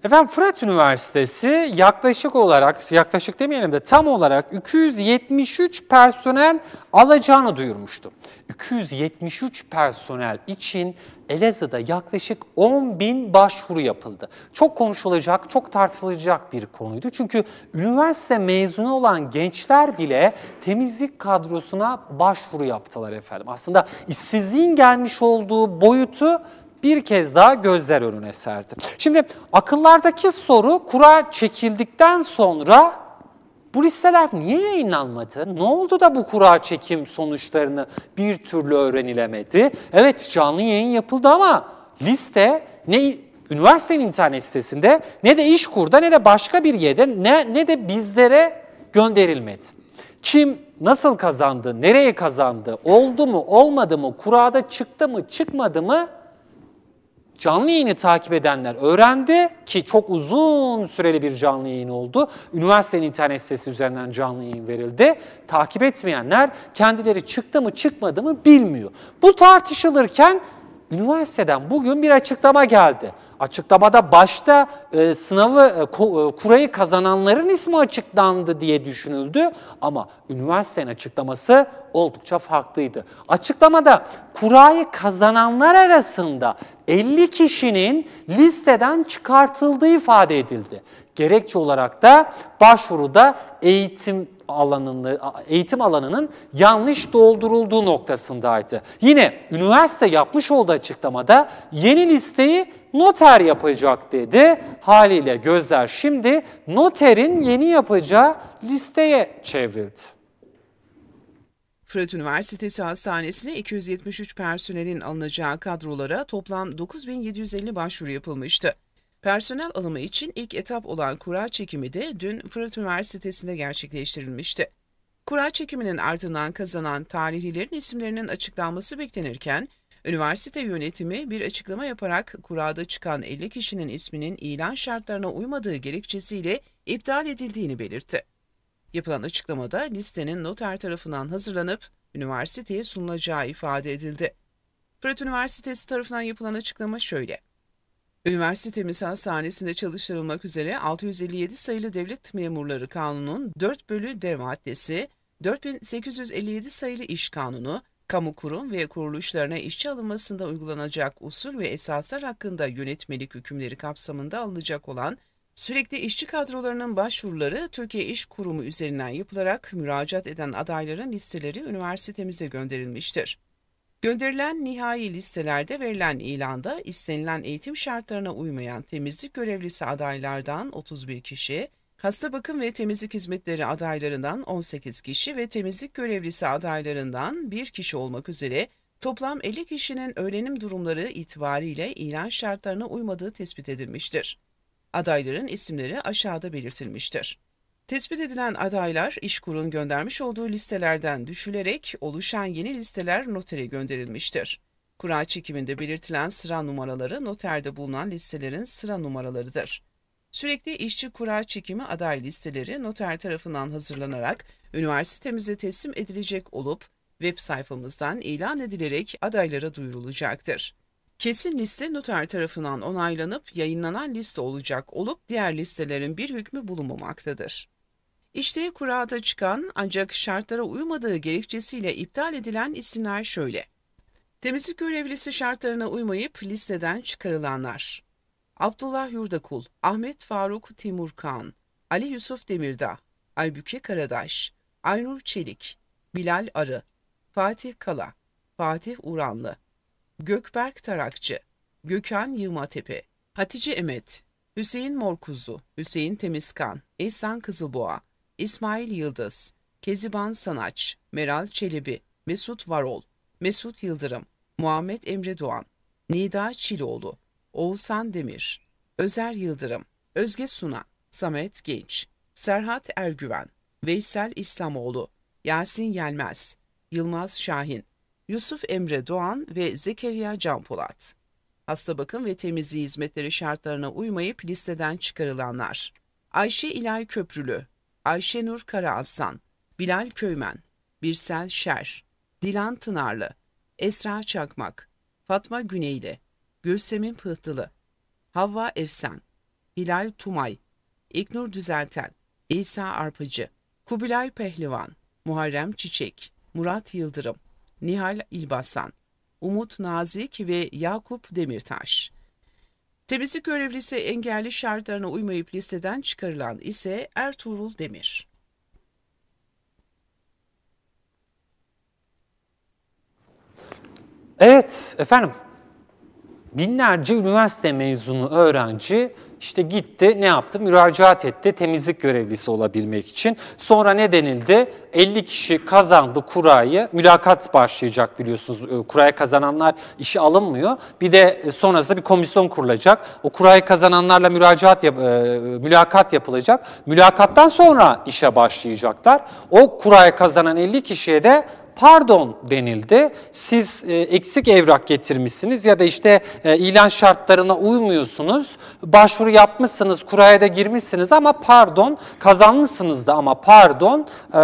Efendim Fırat Üniversitesi yaklaşık olarak, yaklaşık demeyelim de tam olarak 273 personel alacağını duyurmuştu. 273 personel için Elazığ'da yaklaşık 10 bin başvuru yapıldı. Çok konuşulacak, çok tartılacak bir konuydu. Çünkü üniversite mezunu olan gençler bile temizlik kadrosuna başvuru yaptılar efendim. Aslında işsizliğin gelmiş olduğu boyutu bir kez daha gözler önüne serdi. Şimdi akıllardaki soru kura çekildikten sonra bu listeler niye yayınlanmadı? Ne oldu da bu kura çekim sonuçlarını bir türlü öğrenilemedi? Evet canlı yayın yapıldı ama liste ne üniversitenin internet sitesinde ne de İşkur'da ne de başka bir yerde ne, ne de bizlere gönderilmedi. Kim nasıl kazandı, nereye kazandı, oldu mu olmadı mı, kurada çıktı mı çıkmadı mı canlı yayını takip edenler öğrendi ki çok uzun süreli bir canlı yayın oldu. Üniversitenin internet sitesi üzerinden canlı yayın verildi. Takip etmeyenler kendileri çıktı mı çıkmadı mı bilmiyor. Bu tartışılırken üniversiteden bugün bir açıklama geldi. Açıklamada başta e, sınavı, e, e, kurayı kazananların ismi açıklandı diye düşünüldü ama üniversitenin açıklaması oldukça farklıydı. Açıklamada kurayı kazananlar arasında 50 kişinin listeden çıkartıldığı ifade edildi. Gerekçe olarak da başvuruda eğitim alanını, eğitim alanının yanlış doldurulduğu noktasındaydı. Yine üniversite yapmış olduğu açıklamada yeni listeyi noter yapacak dedi. Haliyle gözler şimdi noterin yeni yapacağı listeye çevrildi. Fırat Üniversitesi Hastanesi'ne 273 personelin alınacağı kadrolara toplam 9750 başvuru yapılmıştı. Personel alımı için ilk etap olan kura çekimi de dün Fırat Üniversitesi'nde gerçekleştirilmişti. Kura çekiminin ardından kazanan tarihlilerin isimlerinin açıklanması beklenirken Üniversite yönetimi bir açıklama yaparak kurada çıkan 50 kişinin isminin ilan şartlarına uymadığı gerekçesiyle iptal edildiğini belirtti. Yapılan açıklamada listenin noter tarafından hazırlanıp üniversiteye sunulacağı ifade edildi. Fırat Üniversitesi tarafından yapılan açıklama şöyle. Üniversitemiz hastanesinde çalıştırılmak üzere 657 sayılı devlet memurları kanunun 4 bölü D maddesi, 4857 sayılı iş kanunu, kamu kurum ve kuruluşlarına işçi alınmasında uygulanacak usul ve esaslar hakkında yönetmelik hükümleri kapsamında alınacak olan sürekli işçi kadrolarının başvuruları Türkiye İş Kurumu üzerinden yapılarak müracaat eden adayların listeleri üniversitemize gönderilmiştir. Gönderilen nihai listelerde verilen ilanda istenilen eğitim şartlarına uymayan temizlik görevlisi adaylardan 31 kişi, Hasta bakım ve temizlik hizmetleri adaylarından 18 kişi ve temizlik görevlisi adaylarından 1 kişi olmak üzere toplam 50 kişinin öğrenim durumları itibariyle ilan şartlarına uymadığı tespit edilmiştir. Adayların isimleri aşağıda belirtilmiştir. Tespit edilen adaylar işkurun göndermiş olduğu listelerden düşülerek oluşan yeni listeler notere gönderilmiştir. Kura çekiminde belirtilen sıra numaraları noterde bulunan listelerin sıra numaralarıdır. Sürekli işçi kura çekimi aday listeleri noter tarafından hazırlanarak üniversitemize teslim edilecek olup web sayfamızdan ilan edilerek adaylara duyurulacaktır. Kesin liste noter tarafından onaylanıp yayınlanan liste olacak olup diğer listelerin bir hükmü bulunmamaktadır. İşte kurada çıkan ancak şartlara uymadığı gerekçesiyle iptal edilen isimler şöyle. Temizlik görevlisi şartlarına uymayıp listeden çıkarılanlar. Abdullah Yurdakul, Ahmet Faruk Timurkan, Ali Yusuf Demirdağ, Aybüke Karadaş, Aynur Çelik, Bilal Arı, Fatih Kala, Fatih Uranlı, Gökberk Tarakçı, Gökhan Yılmatepe, Hatice Emet, Hüseyin Morkuzu, Hüseyin Temizkan, Ehsan Kızılboğa, İsmail Yıldız, Keziban Sanaç, Meral Çelebi, Mesut Varol, Mesut Yıldırım, Muhammed Emre Doğan, Nida Çiloğlu, Oğuzhan Demir, Özer Yıldırım, Özge Suna, Samet Genç, Serhat Ergüven, Veysel İslamoğlu, Yasin Yelmez, Yılmaz Şahin, Yusuf Emre Doğan ve Zekeriya Canpolat. Hasta bakım ve temizliği hizmetleri şartlarına uymayıp listeden çıkarılanlar. Ayşe İlay Köprülü, Ayşe Nur Karaaslan, Bilal Köymen, Birsel Şer, Dilan Tınarlı, Esra Çakmak, Fatma Güneyli, Gülsemin Pıhtılı, Havva Efsan, Hilal Tumay, İknur Düzelten, İsa Arpacı, Kubilay Pehlivan, Muharrem Çiçek, Murat Yıldırım, Nihal İlbasan, Umut Nazik ve Yakup Demirtaş. Temizlik görevlisi engelli şartlarına uymayıp listeden çıkarılan ise Ertuğrul Demir. Evet efendim binlerce üniversite mezunu öğrenci işte gitti ne yaptı? Müracaat etti temizlik görevlisi olabilmek için. Sonra ne denildi? 50 kişi kazandı kurayı. Mülakat başlayacak biliyorsunuz. Ee, Kuraya kazananlar işe alınmıyor. Bir de e, sonrasında bir komisyon kurulacak. O kurayı kazananlarla müracaat yap e, mülakat yapılacak. Mülakattan sonra işe başlayacaklar. O kurayı kazanan 50 kişiye de pardon denildi. Siz e, eksik evrak getirmişsiniz ya da işte e, ilan şartlarına uymuyorsunuz. Başvuru yapmışsınız, kuraya da girmişsiniz ama pardon kazanmışsınız da ama pardon e,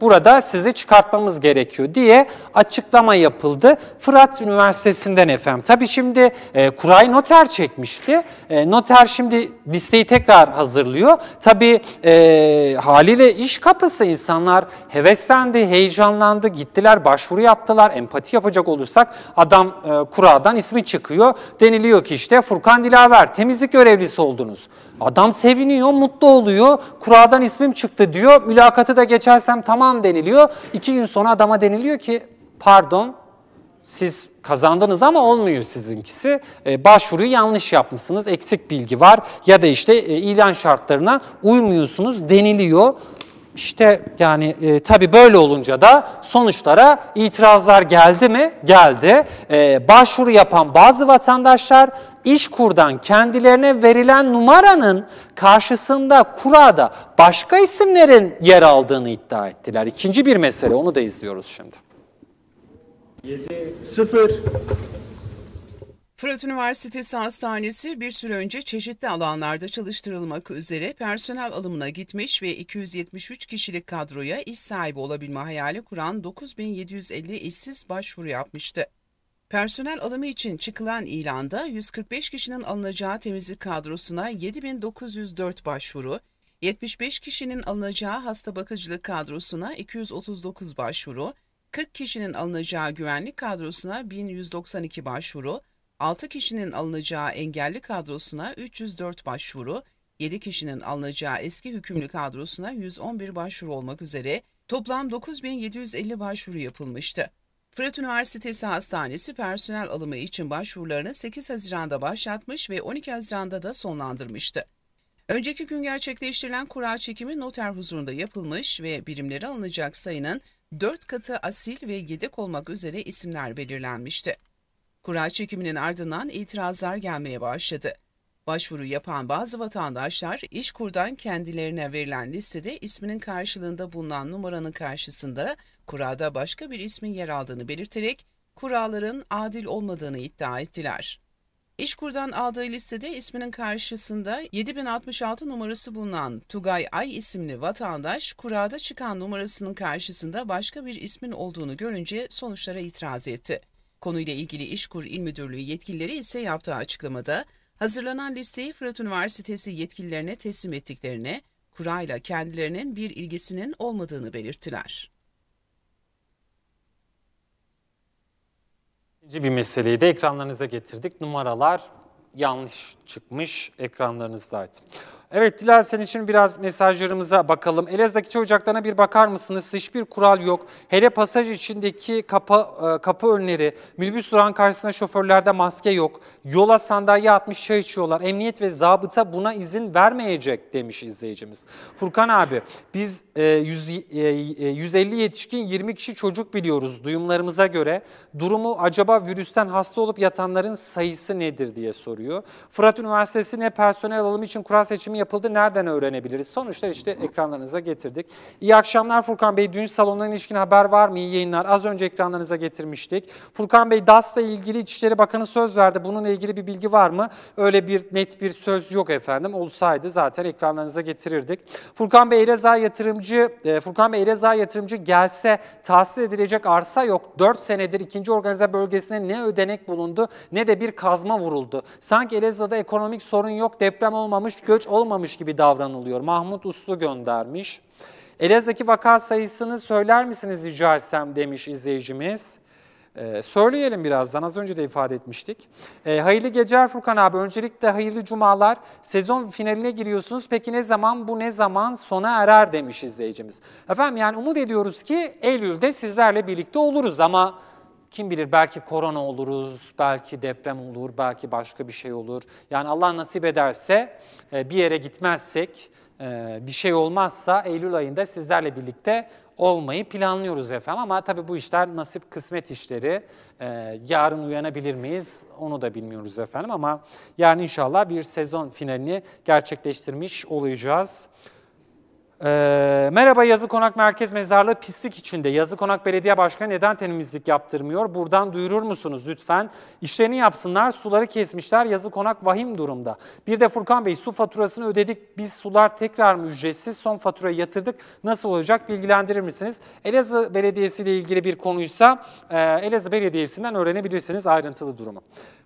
burada sizi çıkartmamız gerekiyor diye açıklama yapıldı. Fırat Üniversitesi'nden efendim. Tabii şimdi e, kurayı noter çekmişti. E, noter şimdi listeyi tekrar hazırlıyor. Tabii e, haliyle iş kapısı insanlar heveslendi, heyecanlandı yayınlandı. Gittiler başvuru yaptılar. Empati yapacak olursak adam e, kuradan ismi çıkıyor. Deniliyor ki işte Furkan Dilaver temizlik görevlisi oldunuz. Adam seviniyor, mutlu oluyor. Kuradan ismim çıktı diyor. Mülakatı da geçersem tamam deniliyor. İki gün sonra adama deniliyor ki pardon siz kazandınız ama olmuyor sizinkisi. E, başvuruyu yanlış yapmışsınız, eksik bilgi var ya da işte e, ilan şartlarına uymuyorsunuz deniliyor. İşte yani e, tabii böyle olunca da sonuçlara itirazlar geldi mi? Geldi. E, başvuru yapan bazı vatandaşlar İşkur'dan kendilerine verilen numaranın karşısında kurada başka isimlerin yer aldığını iddia ettiler. İkinci bir mesele onu da izliyoruz şimdi. 7 0 Fırat Üniversitesi Hastanesi bir süre önce çeşitli alanlarda çalıştırılmak üzere personel alımına gitmiş ve 273 kişilik kadroya iş sahibi olabilme hayali kuran 9750 işsiz başvuru yapmıştı. Personel alımı için çıkılan ilanda 145 kişinin alınacağı temizlik kadrosuna 7904 başvuru, 75 kişinin alınacağı hasta bakıcılık kadrosuna 239 başvuru, 40 kişinin alınacağı güvenlik kadrosuna 1192 başvuru, 6 kişinin alınacağı engelli kadrosuna 304 başvuru, 7 kişinin alınacağı eski hükümlü kadrosuna 111 başvuru olmak üzere toplam 9750 başvuru yapılmıştı. Fırat Üniversitesi Hastanesi personel alımı için başvurularını 8 Haziran'da başlatmış ve 12 Haziran'da da sonlandırmıştı. Önceki gün gerçekleştirilen kura çekimi noter huzurunda yapılmış ve birimlere alınacak sayının 4 katı asil ve yedek olmak üzere isimler belirlenmişti. Kura çekiminin ardından itirazlar gelmeye başladı. Başvuru yapan bazı vatandaşlar İşkur'dan kendilerine verilen listede isminin karşılığında bulunan numaranın karşısında kurada başka bir ismin yer aldığını belirterek kuraların adil olmadığını iddia ettiler. İşkur'dan aldığı listede isminin karşısında 7066 numarası bulunan Tugay Ay isimli vatandaş kurada çıkan numarasının karşısında başka bir ismin olduğunu görünce sonuçlara itiraz etti. Konuyla ilgili İşkur İl Müdürlüğü yetkilileri ise yaptığı açıklamada hazırlanan listeyi Fırat Üniversitesi yetkililerine teslim ettiklerine, kurayla kendilerinin bir ilgisinin olmadığını belirttiler. İkinci Bir meseleyi de ekranlarınıza getirdik. Numaralar yanlış çıkmış ekranlarınızdaydı. Evet dilerseniz şimdi biraz mesajlarımıza bakalım. Elazığ'daki çay ocaklarına bir bakar mısınız? Hiçbir kural yok. Hele pasaj içindeki kapı, e, kapı önleri, minibüs duran karşısında şoförlerde maske yok. Yola sandalye atmış çay içiyorlar. Emniyet ve zabıta buna izin vermeyecek demiş izleyicimiz. Furkan abi biz 100, e, 150 e, yetişkin 20 kişi çocuk biliyoruz duyumlarımıza göre. Durumu acaba virüsten hasta olup yatanların sayısı nedir diye soruyor. Fırat Üniversitesi ne personel alımı için kural seçimi yapıldı? Nereden öğrenebiliriz? Sonuçlar işte ekranlarınıza getirdik. İyi akşamlar Furkan Bey. Düğün salonuna ilişkin haber var mı? İyi yayınlar. Az önce ekranlarınıza getirmiştik. Furkan Bey DAS'la ilgili İçişleri Bakanı söz verdi. Bununla ilgili bir bilgi var mı? Öyle bir net bir söz yok efendim. Olsaydı zaten ekranlarınıza getirirdik. Furkan Bey Ereza yatırımcı e, Furkan Bey Ereza yatırımcı gelse tahsil edilecek arsa yok. 4 senedir ikinci organize bölgesine ne ödenek bulundu ne de bir kazma vuruldu. Sanki Ereza'da ekonomik sorun yok, deprem olmamış, göç olmamış olmamış gibi davranılıyor. Mahmut Uslu göndermiş. Elazığ'daki vaka sayısını söyler misiniz rica etsem demiş izleyicimiz. Ee, söyleyelim birazdan az önce de ifade etmiştik. Ee, hayırlı geceler Furkan abi. Öncelikle hayırlı cumalar. Sezon finaline giriyorsunuz. Peki ne zaman bu ne zaman sona erer demiş izleyicimiz. Efendim yani umut ediyoruz ki Eylül'de sizlerle birlikte oluruz ama kim bilir belki korona oluruz, belki deprem olur, belki başka bir şey olur. Yani Allah nasip ederse e, bir yere gitmezsek, e, bir şey olmazsa Eylül ayında sizlerle birlikte olmayı planlıyoruz efendim. Ama tabii bu işler nasip kısmet işleri. E, yarın uyanabilir miyiz onu da bilmiyoruz efendim ama yarın inşallah bir sezon finalini gerçekleştirmiş olacağız. Ee, merhaba Yazı Konak Merkez Mezarlığı pislik içinde. Yazı Konak Belediye Başkanı neden temizlik yaptırmıyor? Buradan duyurur musunuz lütfen? İşlerini yapsınlar. Suları kesmişler. Yazı Konak vahim durumda. Bir de Furkan Bey su faturasını ödedik. Biz sular tekrar mı ücretsiz? Son faturayı yatırdık. Nasıl olacak? Bilgilendirir misiniz? Elazığ Belediyesi ile ilgili bir konuysa e, Elazığ Belediyesi'nden öğrenebilirsiniz ayrıntılı durumu.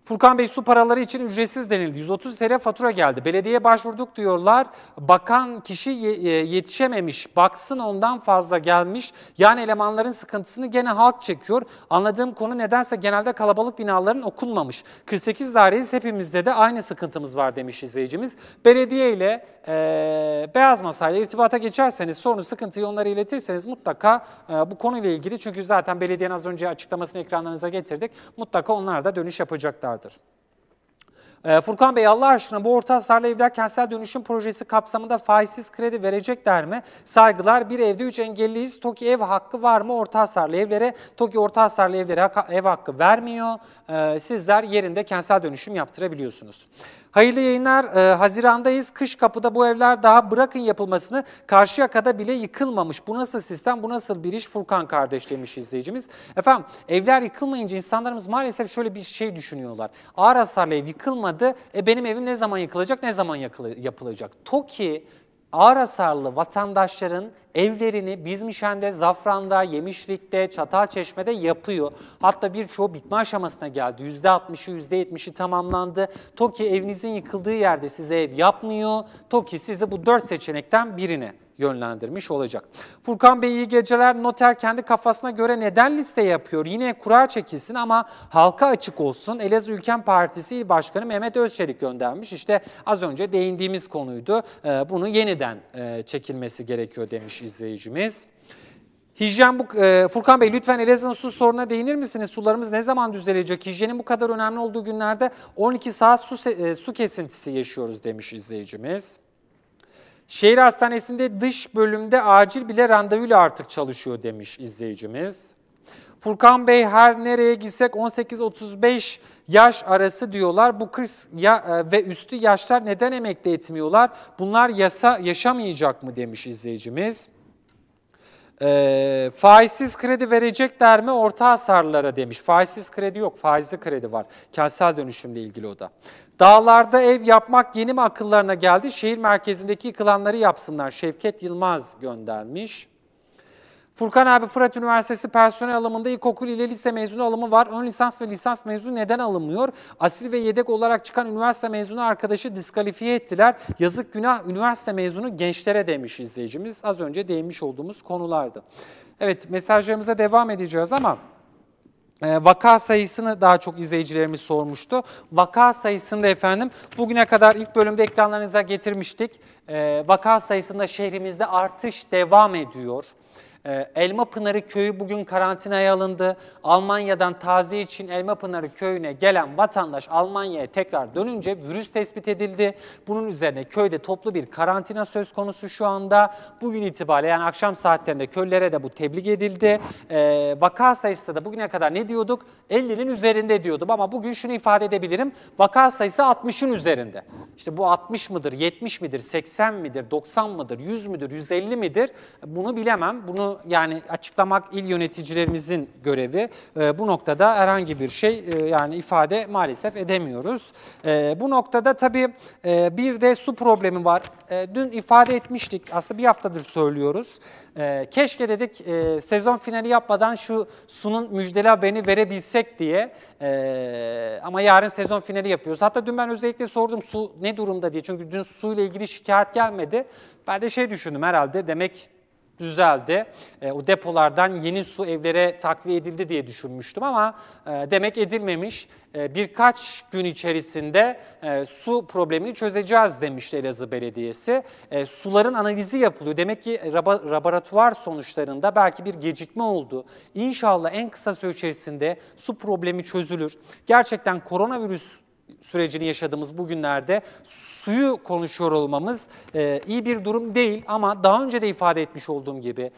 Furkan Bey su paraları için ücretsiz denildi. 130 TL fatura geldi. Belediyeye başvurduk diyorlar. Bakan kişi e, yetişememiş, baksın ondan fazla gelmiş. Yani elemanların sıkıntısını gene halk çekiyor. Anladığım konu nedense genelde kalabalık binaların okunmamış. 48 daireyiz hepimizde de aynı sıkıntımız var demiş izleyicimiz. Belediye ile e, Beyaz Masa'yla irtibata geçerseniz sorunu sıkıntıyı onlara iletirseniz mutlaka e, bu konuyla ilgili çünkü zaten belediyenin az önce açıklamasını ekranlarınıza getirdik. Mutlaka onlar da dönüş yapacaklardır. Ee, Furkan Bey Allah aşkına bu orta hasarlı evler kentsel dönüşüm projesi kapsamında faizsiz kredi verecekler mi? Saygılar bir evde üç engelliyiz. TOKİ ev hakkı var mı orta hasarlı evlere? TOKİ orta hasarlı evlere ev hakkı vermiyor. Ee, sizler yerinde kentsel dönüşüm yaptırabiliyorsunuz. Hayırlı yayınlar. Ee, Hazirandayız. Kış kapıda bu evler daha bırakın yapılmasını karşı yakada bile yıkılmamış. Bu nasıl sistem? Bu nasıl bir iş? Furkan kardeş demiş izleyicimiz. Efendim evler yıkılmayınca insanlarımız maalesef şöyle bir şey düşünüyorlar. Ağır hasarlı ev yıkılmadı. E, benim evim ne zaman yıkılacak? Ne zaman yapılacak? Toki ağır hasarlı vatandaşların evlerini Bizmişen'de, Zafran'da, Yemişlik'te, Çatalçeşme'de yapıyor. Hatta birçoğu bitme aşamasına geldi. %60'ı, %70'i tamamlandı. TOKİ evinizin yıkıldığı yerde size ev yapmıyor. TOKİ size bu dört seçenekten birini yönlendirmiş olacak. Furkan Bey iyi geceler. Noter kendi kafasına göre neden liste yapıyor? Yine kura çekilsin ama halka açık olsun. Elazığ Ülken Partisi Başkanı Mehmet Özçelik göndermiş. İşte az önce değindiğimiz konuydu. Ee, bunu yeniden e, çekilmesi gerekiyor demiş izleyicimiz. Hijyen bu e, Furkan Bey lütfen Elazığ'ın su soruna değinir misiniz? Sularımız ne zaman düzelecek? Hijyenin bu kadar önemli olduğu günlerde 12 saat su e, su kesintisi yaşıyoruz demiş izleyicimiz. Şehir hastanesinde dış bölümde acil bile randevuyla artık çalışıyor demiş izleyicimiz. Furkan Bey her nereye gitsek 18-35 yaş arası diyorlar. Bu 40 ya, e, ve üstü yaşlar neden emekli etmiyorlar? Bunlar yasa yaşamayacak mı demiş izleyicimiz. E, faizsiz kredi verecekler mi orta hasarlara demiş. Faizsiz kredi yok, faizli kredi var. Kentsel dönüşümle ilgili o da. Dağlarda ev yapmak yeni mi akıllarına geldi? Şehir merkezindeki yıkılanları yapsınlar. Şevket Yılmaz göndermiş. Furkan abi Fırat Üniversitesi personel alımında ilkokul ile lise mezunu alımı var. Ön lisans ve lisans mezunu neden alınmıyor? Asil ve yedek olarak çıkan üniversite mezunu arkadaşı diskalifiye ettiler. Yazık günah üniversite mezunu gençlere demiş izleyicimiz. Az önce değinmiş olduğumuz konulardı. Evet mesajlarımıza devam edeceğiz ama ee, vaka sayısını daha çok izleyicilerimiz sormuştu. Vaka sayısında efendim bugüne kadar ilk bölümde ekranlarınıza getirmiştik. Ee, vaka sayısında şehrimizde artış devam ediyor. Ee, Elma Pınarı Köyü bugün karantinaya alındı. Almanya'dan taze için Elma Pınarı Köyü'ne gelen vatandaş Almanya'ya tekrar dönünce virüs tespit edildi. Bunun üzerine köyde toplu bir karantina söz konusu şu anda. Bugün itibariyle yani akşam saatlerinde köylere de bu tebliğ edildi. E, vaka sayısı da bugüne kadar ne diyorduk? 50'nin üzerinde diyordum ama bugün şunu ifade edebilirim. Vaka sayısı 60'ın üzerinde. İşte bu 60 mıdır, 70 midir, 80 midir, 90 mıdır, 100 müdür, 150 midir? Bunu bilemem. Bunu yani açıklamak il yöneticilerimizin görevi. Ee, bu noktada herhangi bir şey e, yani ifade maalesef edemiyoruz. Ee, bu noktada tabii e, bir de su problemi var. Ee, dün ifade etmiştik aslında bir haftadır söylüyoruz. keşke dedik e, sezon finali yapmadan şu sunun müjdeli haberini verebilsek diye. ama yarın sezon finali yapıyoruz. Hatta dün ben özellikle sordum su ne durumda diye. Çünkü dün suyla ilgili şikayet gelmedi. Ben de şey düşündüm herhalde demek düzeldi. E, o depolardan yeni su evlere takviye edildi diye düşünmüştüm ama e, demek edilmemiş. E, birkaç gün içerisinde e, su problemini çözeceğiz demişti Elazığ Belediyesi. E, suların analizi yapılıyor. Demek ki laboratuvar sonuçlarında belki bir gecikme oldu. İnşallah en kısa süre içerisinde su problemi çözülür. Gerçekten koronavirüs sürecini yaşadığımız bugünlerde suyu konuşuyor olmamız e, iyi bir durum değil ama daha önce de ifade etmiş olduğum gibi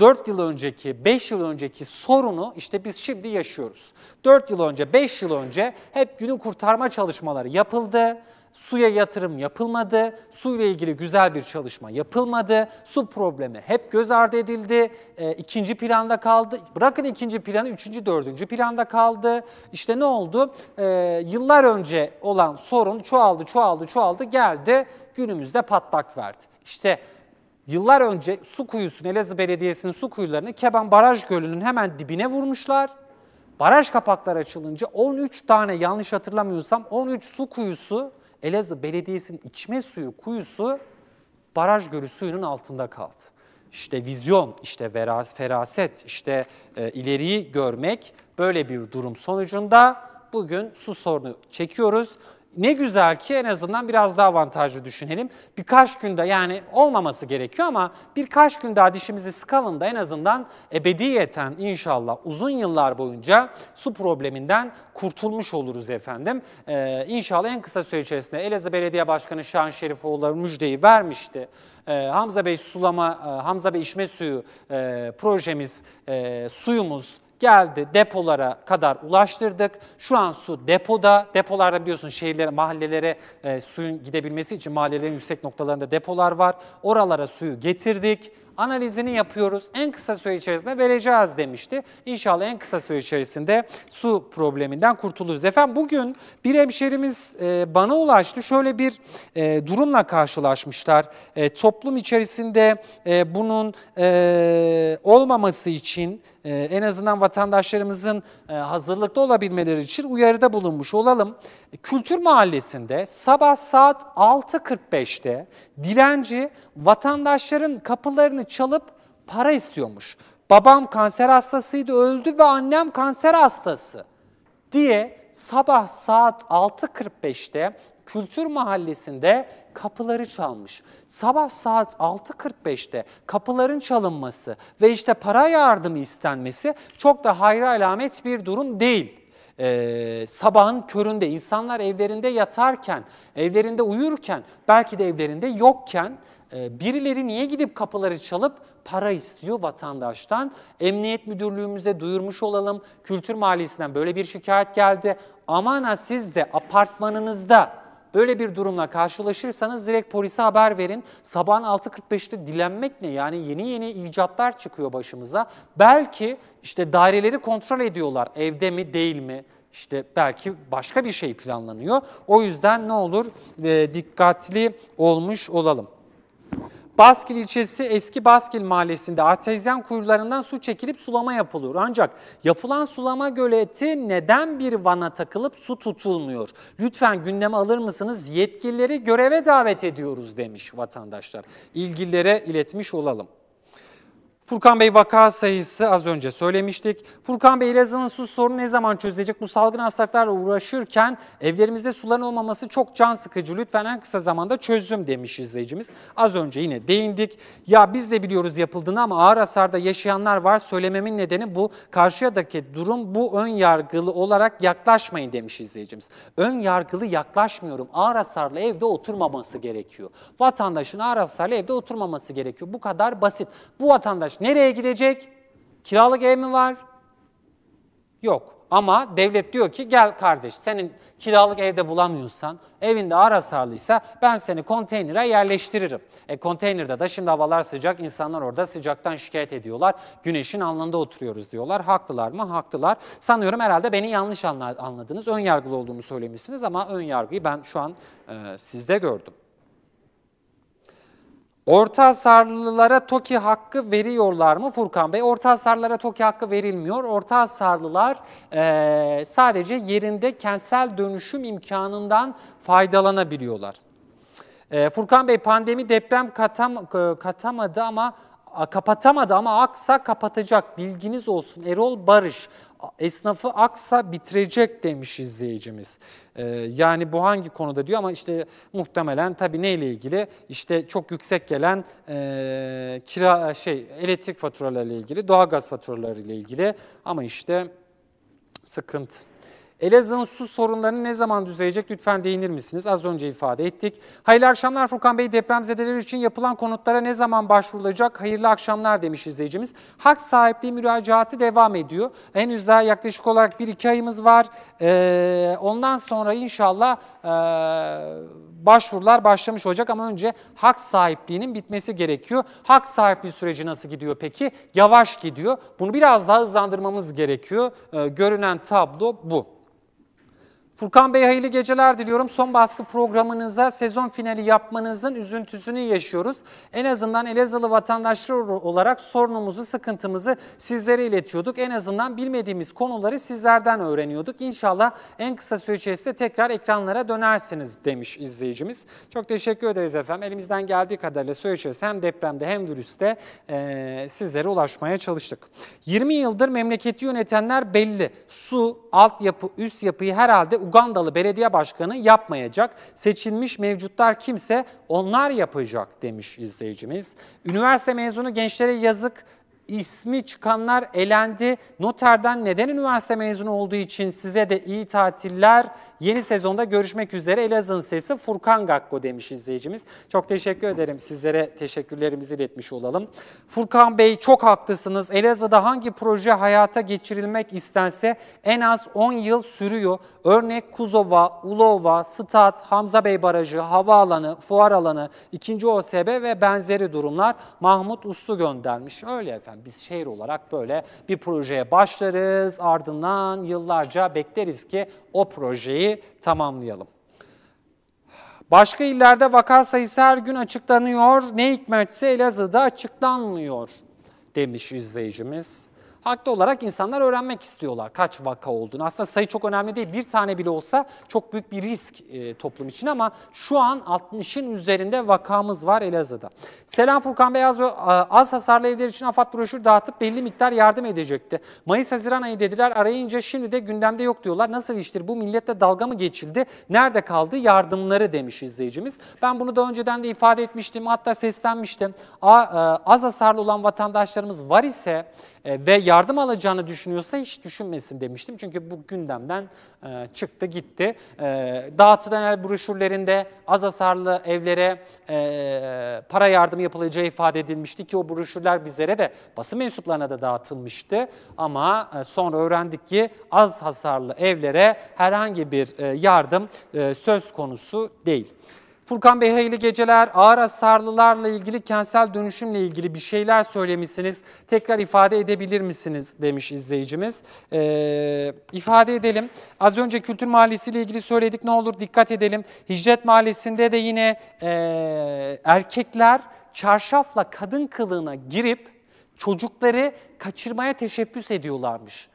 4 yıl önceki, 5 yıl önceki sorunu işte biz şimdi yaşıyoruz. 4 yıl önce, 5 yıl önce hep günü kurtarma çalışmaları yapıldı suya yatırım yapılmadı, su ile ilgili güzel bir çalışma yapılmadı, su problemi hep göz ardı edildi, e, ikinci planda kaldı, bırakın ikinci planı, üçüncü, dördüncü planda kaldı. İşte ne oldu? E, yıllar önce olan sorun çoğaldı, çoğaldı, çoğaldı, geldi, günümüzde patlak verdi. İşte yıllar önce su kuyusunu, Elazığ Belediyesi'nin su kuyularını Keban Baraj Gölü'nün hemen dibine vurmuşlar. Baraj kapakları açılınca 13 tane yanlış hatırlamıyorsam 13 su kuyusu Elazığ Belediyesi'nin içme suyu kuyusu baraj gölü suyunun altında kaldı. İşte vizyon, işte vera, feraset, işte e, ileriyi görmek böyle bir durum sonucunda bugün su sorunu çekiyoruz ne güzel ki en azından biraz daha avantajlı düşünelim. Birkaç günde yani olmaması gerekiyor ama birkaç gün daha dişimizi sıkalım da en azından ebediyeten inşallah uzun yıllar boyunca su probleminden kurtulmuş oluruz efendim. Ee, inşallah en kısa süre içerisinde Elazığ Belediye Başkanı Şahin Şerifoğulları müjdeyi vermişti. Ee, Hamza Bey sulama, e, Hamza Bey içme suyu e, projemiz, e, suyumuz geldi depolara kadar ulaştırdık. Şu an su depoda. Depolarda biliyorsun şehirlere, mahallelere e, suyun gidebilmesi için mahallelerin yüksek noktalarında depolar var. Oralara suyu getirdik analizini yapıyoruz. En kısa süre içerisinde vereceğiz demişti. İnşallah en kısa süre içerisinde su probleminden kurtuluruz. Efendim bugün bir hemşerimiz e, bana ulaştı. Şöyle bir e, durumla karşılaşmışlar. E, toplum içerisinde bunun olmaması için en azından vatandaşlarımızın hazırlıklı olabilmeleri için uyarıda bulunmuş olalım. Kültür Mahallesi'nde sabah saat 6.45'te dilenci vatandaşların kapılarını çalıp para istiyormuş. Babam kanser hastasıydı öldü ve annem kanser hastası diye sabah saat 6.45'te Kültür Mahallesi'nde kapıları çalmış. Sabah saat 6.45'te kapıların çalınması ve işte para yardımı istenmesi çok da hayra alamet bir durum değil. Ee, sabahın köründe insanlar evlerinde yatarken, evlerinde uyurken, belki de evlerinde yokken e, birileri niye gidip kapıları çalıp para istiyor vatandaştan? Emniyet müdürlüğümüze duyurmuş olalım. Kültür Mahallesi'nden böyle bir şikayet geldi. Aman ha siz de apartmanınızda böyle bir durumla karşılaşırsanız direkt polise haber verin. Sabahın 6.45'te dilenmek ne? Yani yeni yeni icatlar çıkıyor başımıza. Belki işte daireleri kontrol ediyorlar. Evde mi değil mi? İşte belki başka bir şey planlanıyor. O yüzden ne olur e, dikkatli olmuş olalım. Baskil ilçesi Eski Baskil mahallesinde artezyen kuyularından su çekilip sulama yapılıyor. Ancak yapılan sulama göleti neden bir vana takılıp su tutulmuyor? Lütfen gündeme alır mısınız? Yetkilileri göreve davet ediyoruz demiş vatandaşlar. İlgililere iletmiş olalım. Furkan Bey vaka sayısı az önce söylemiştik. Furkan Bey Elazığ'ın su sorunu ne zaman çözecek? Bu salgın hastalıklarla uğraşırken evlerimizde suların olmaması çok can sıkıcı. Lütfen en kısa zamanda çözüm demiş izleyicimiz. Az önce yine değindik. Ya biz de biliyoruz yapıldığını ama ağır hasarda yaşayanlar var. Söylememin nedeni bu. Karşıyadaki durum bu ön yargılı olarak yaklaşmayın demiş izleyicimiz. Ön yargılı yaklaşmıyorum. Ağır hasarlı evde oturmaması gerekiyor. Vatandaşın ağır hasarlı evde oturmaması gerekiyor. Bu kadar basit. Bu vatandaş Nereye gidecek? Kiralık ev mi var? Yok. Ama devlet diyor ki gel kardeş senin kiralık evde bulamıyorsan, evinde ağır hasarlıysa ben seni konteynere yerleştiririm. E konteynerde de şimdi havalar sıcak, insanlar orada sıcaktan şikayet ediyorlar. Güneşin alnında oturuyoruz diyorlar. Haklılar mı? Haklılar. Sanıyorum herhalde beni yanlış anladınız. Ön yargılı olduğumu söylemişsiniz ama ön yargıyı ben şu an e, sizde gördüm. Orta hasarlılara TOKİ hakkı veriyorlar mı Furkan Bey? Orta hasarlılara TOKİ hakkı verilmiyor. Orta hasarlılar e, sadece yerinde kentsel dönüşüm imkanından faydalanabiliyorlar. E, Furkan Bey pandemi deprem katam, katamadı ama kapatamadı ama aksa kapatacak bilginiz olsun. Erol Barış esnafı aksa bitirecek demiş izleyicimiz. Ee, yani bu hangi konuda diyor ama işte muhtemelen tabii neyle ilgili? İşte çok yüksek gelen e, kira şey elektrik faturalarıyla ilgili, doğalgaz faturalarıyla ilgili ama işte sıkıntı. Elazığ'ın su sorunlarını ne zaman düzelecek lütfen değinir misiniz? Az önce ifade ettik. Hayırlı akşamlar Furkan Bey. Depremzedeler için yapılan konutlara ne zaman başvurulacak? Hayırlı akşamlar demiş izleyicimiz. Hak sahipliği müracaatı devam ediyor. Henüz daha yaklaşık olarak 1-2 ayımız var. Ee, ondan sonra inşallah e, başvurular başlamış olacak ama önce hak sahipliğinin bitmesi gerekiyor. Hak sahipliği süreci nasıl gidiyor peki? Yavaş gidiyor. Bunu biraz daha hızlandırmamız gerekiyor. Ee, görünen tablo bu. Furkan Bey hayırlı geceler diliyorum. Son baskı programınıza sezon finali yapmanızın üzüntüsünü yaşıyoruz. En azından Elazığlı vatandaşlar olarak sorunumuzu, sıkıntımızı sizlere iletiyorduk. En azından bilmediğimiz konuları sizlerden öğreniyorduk. İnşallah en kısa süre içerisinde tekrar ekranlara dönersiniz demiş izleyicimiz. Çok teşekkür ederiz efendim. Elimizden geldiği kadarıyla süre içerisinde hem depremde hem virüste e, sizlere ulaşmaya çalıştık. 20 yıldır memleketi yönetenler belli. Su, altyapı, üst yapıyı herhalde Ugandalı belediye başkanı yapmayacak. Seçilmiş mevcutlar kimse onlar yapacak demiş izleyicimiz. Üniversite mezunu gençlere yazık ismi çıkanlar elendi. Noter'den neden üniversite mezunu olduğu için size de iyi tatiller. Yeni sezonda görüşmek üzere Elazığ'ın sesi Furkan Gakko demiş izleyicimiz. Çok teşekkür ederim sizlere teşekkürlerimizi iletmiş olalım. Furkan Bey çok haklısınız. Elazığ'da hangi proje hayata geçirilmek istense en az 10 yıl sürüyor. Örnek Kuzova, Ulova, Stat, Hamza Bey Barajı, havaalanı, fuar alanı, 2. OSB ve benzeri durumlar Mahmut Uslu göndermiş. Öyle efendim zaten. Biz şehir olarak böyle bir projeye başlarız, ardından yıllarca bekleriz ki o projeyi tamamlayalım. Başka illerde vaka sayısı her gün açıklanıyor. Ne hikmetse Elazığ'da açıklanmıyor demiş izleyicimiz. Haklı olarak insanlar öğrenmek istiyorlar kaç vaka olduğunu. Aslında sayı çok önemli değil. Bir tane bile olsa çok büyük bir risk e, toplum için ama şu an 60'ın üzerinde vakamız var Elazığ'da. Selam Furkan Beyaz e, az hasarlı evler için AFAD broşür dağıtıp belli miktar yardım edecekti. Mayıs-Haziran ayı dediler arayınca şimdi de gündemde yok diyorlar. Nasıl iştir bu millette dalga mı geçildi? Nerede kaldı yardımları demiş izleyicimiz. Ben bunu da önceden de ifade etmiştim hatta seslenmiştim. E, az hasarlı olan vatandaşlarımız var ise e, ve yardım alacağını düşünüyorsa hiç düşünmesin demiştim. Çünkü bu gündemden e, çıktı gitti. E, dağıtılan el broşürlerinde az hasarlı evlere para yardımı yapılacağı ifade edilmişti ki o broşürler bizlere de basın mensuplarına da dağıtılmıştı. Ama sonra öğrendik ki az hasarlı evlere herhangi bir yardım söz konusu değil. Furkan Bey hayırlı geceler. Ağır hasarlılarla ilgili kentsel dönüşümle ilgili bir şeyler söylemişsiniz. Tekrar ifade edebilir misiniz demiş izleyicimiz. Ee, ifade edelim. Az önce Kültür Mahallesi ile ilgili söyledik. Ne olur dikkat edelim. Hicret Mahallesi'nde de yine e, erkekler çarşafla kadın kılığına girip çocukları kaçırmaya teşebbüs ediyorlarmış.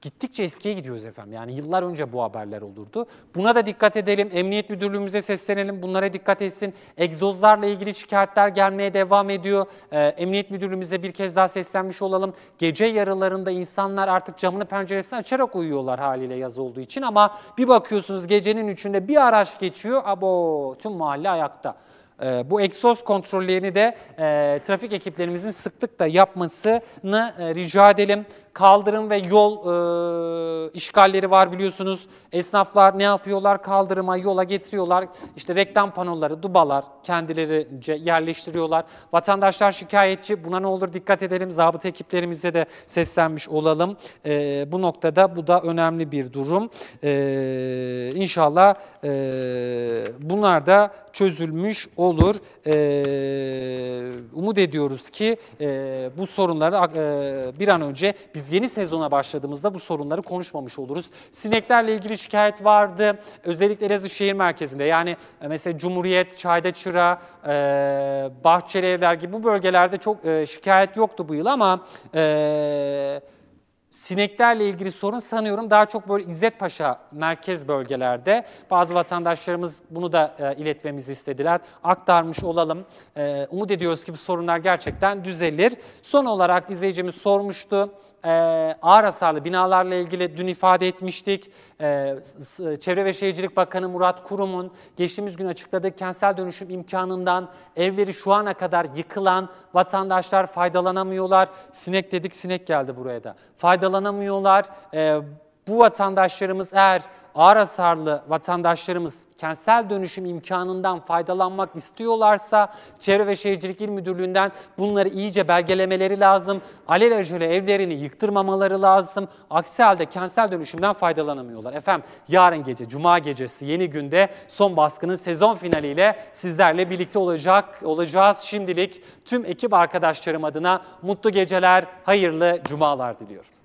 Gittikçe eskiye gidiyoruz efendim. Yani yıllar önce bu haberler olurdu. Buna da dikkat edelim. Emniyet Müdürlüğümüze seslenelim. Bunlara dikkat etsin. Egzozlarla ilgili şikayetler gelmeye devam ediyor. Ee, Emniyet Müdürlüğümüze bir kez daha seslenmiş olalım. Gece yarılarında insanlar artık camını penceresini açarak uyuyorlar haliyle yaz olduğu için ama bir bakıyorsunuz gecenin üçünde bir araç geçiyor. Abo tüm mahalle ayakta. E, bu egzoz kontrollerini de e, trafik ekiplerimizin sıklıkla yapmasını e, rica edelim kaldırım ve yol e, işgalleri var biliyorsunuz. Esnaflar ne yapıyorlar? Kaldırıma, yola getiriyorlar. İşte reklam panoları, dubalar kendilerince yerleştiriyorlar. Vatandaşlar şikayetçi. Buna ne olur dikkat edelim. Zabıt ekiplerimize de seslenmiş olalım. E, bu noktada bu da önemli bir durum. E, inşallah e, bunlar da çözülmüş olur. E, umut ediyoruz ki e, bu sorunları e, bir an önce bize biz yeni sezona başladığımızda bu sorunları konuşmamış oluruz. Sineklerle ilgili şikayet vardı. Özellikle Elazığ şehir merkezinde yani e, mesela Cumhuriyet, Çaydaçıra, e, Bahçeli Evler gibi bu bölgelerde çok e, şikayet yoktu bu yıl ama... E, Sineklerle ilgili sorun sanıyorum daha çok böyle İzzet merkez bölgelerde. Bazı vatandaşlarımız bunu da e, iletmemizi istediler. Aktarmış olalım. E, umut ediyoruz ki bu sorunlar gerçekten düzelir. Son olarak izleyicimiz sormuştu e, ağır hasarlı binalarla ilgili dün ifade etmiştik. E, Çevre ve Şehircilik Bakanı Murat Kurum'un geçtiğimiz gün açıkladığı kentsel dönüşüm imkanından evleri şu ana kadar yıkılan vatandaşlar faydalanamıyorlar. Sinek dedik sinek geldi buraya da. Faydalanamıyorlar. E, bu vatandaşlarımız eğer ağır hasarlı vatandaşlarımız kentsel dönüşüm imkanından faydalanmak istiyorlarsa Çevre ve Şehircilik İl Müdürlüğü'nden bunları iyice belgelemeleri lazım. Alelacele evlerini yıktırmamaları lazım. Aksi halde kentsel dönüşümden faydalanamıyorlar. Efendim yarın gece, cuma gecesi yeni günde son baskının sezon finaliyle sizlerle birlikte olacak olacağız. Şimdilik tüm ekip arkadaşlarım adına mutlu geceler, hayırlı cumalar diliyorum.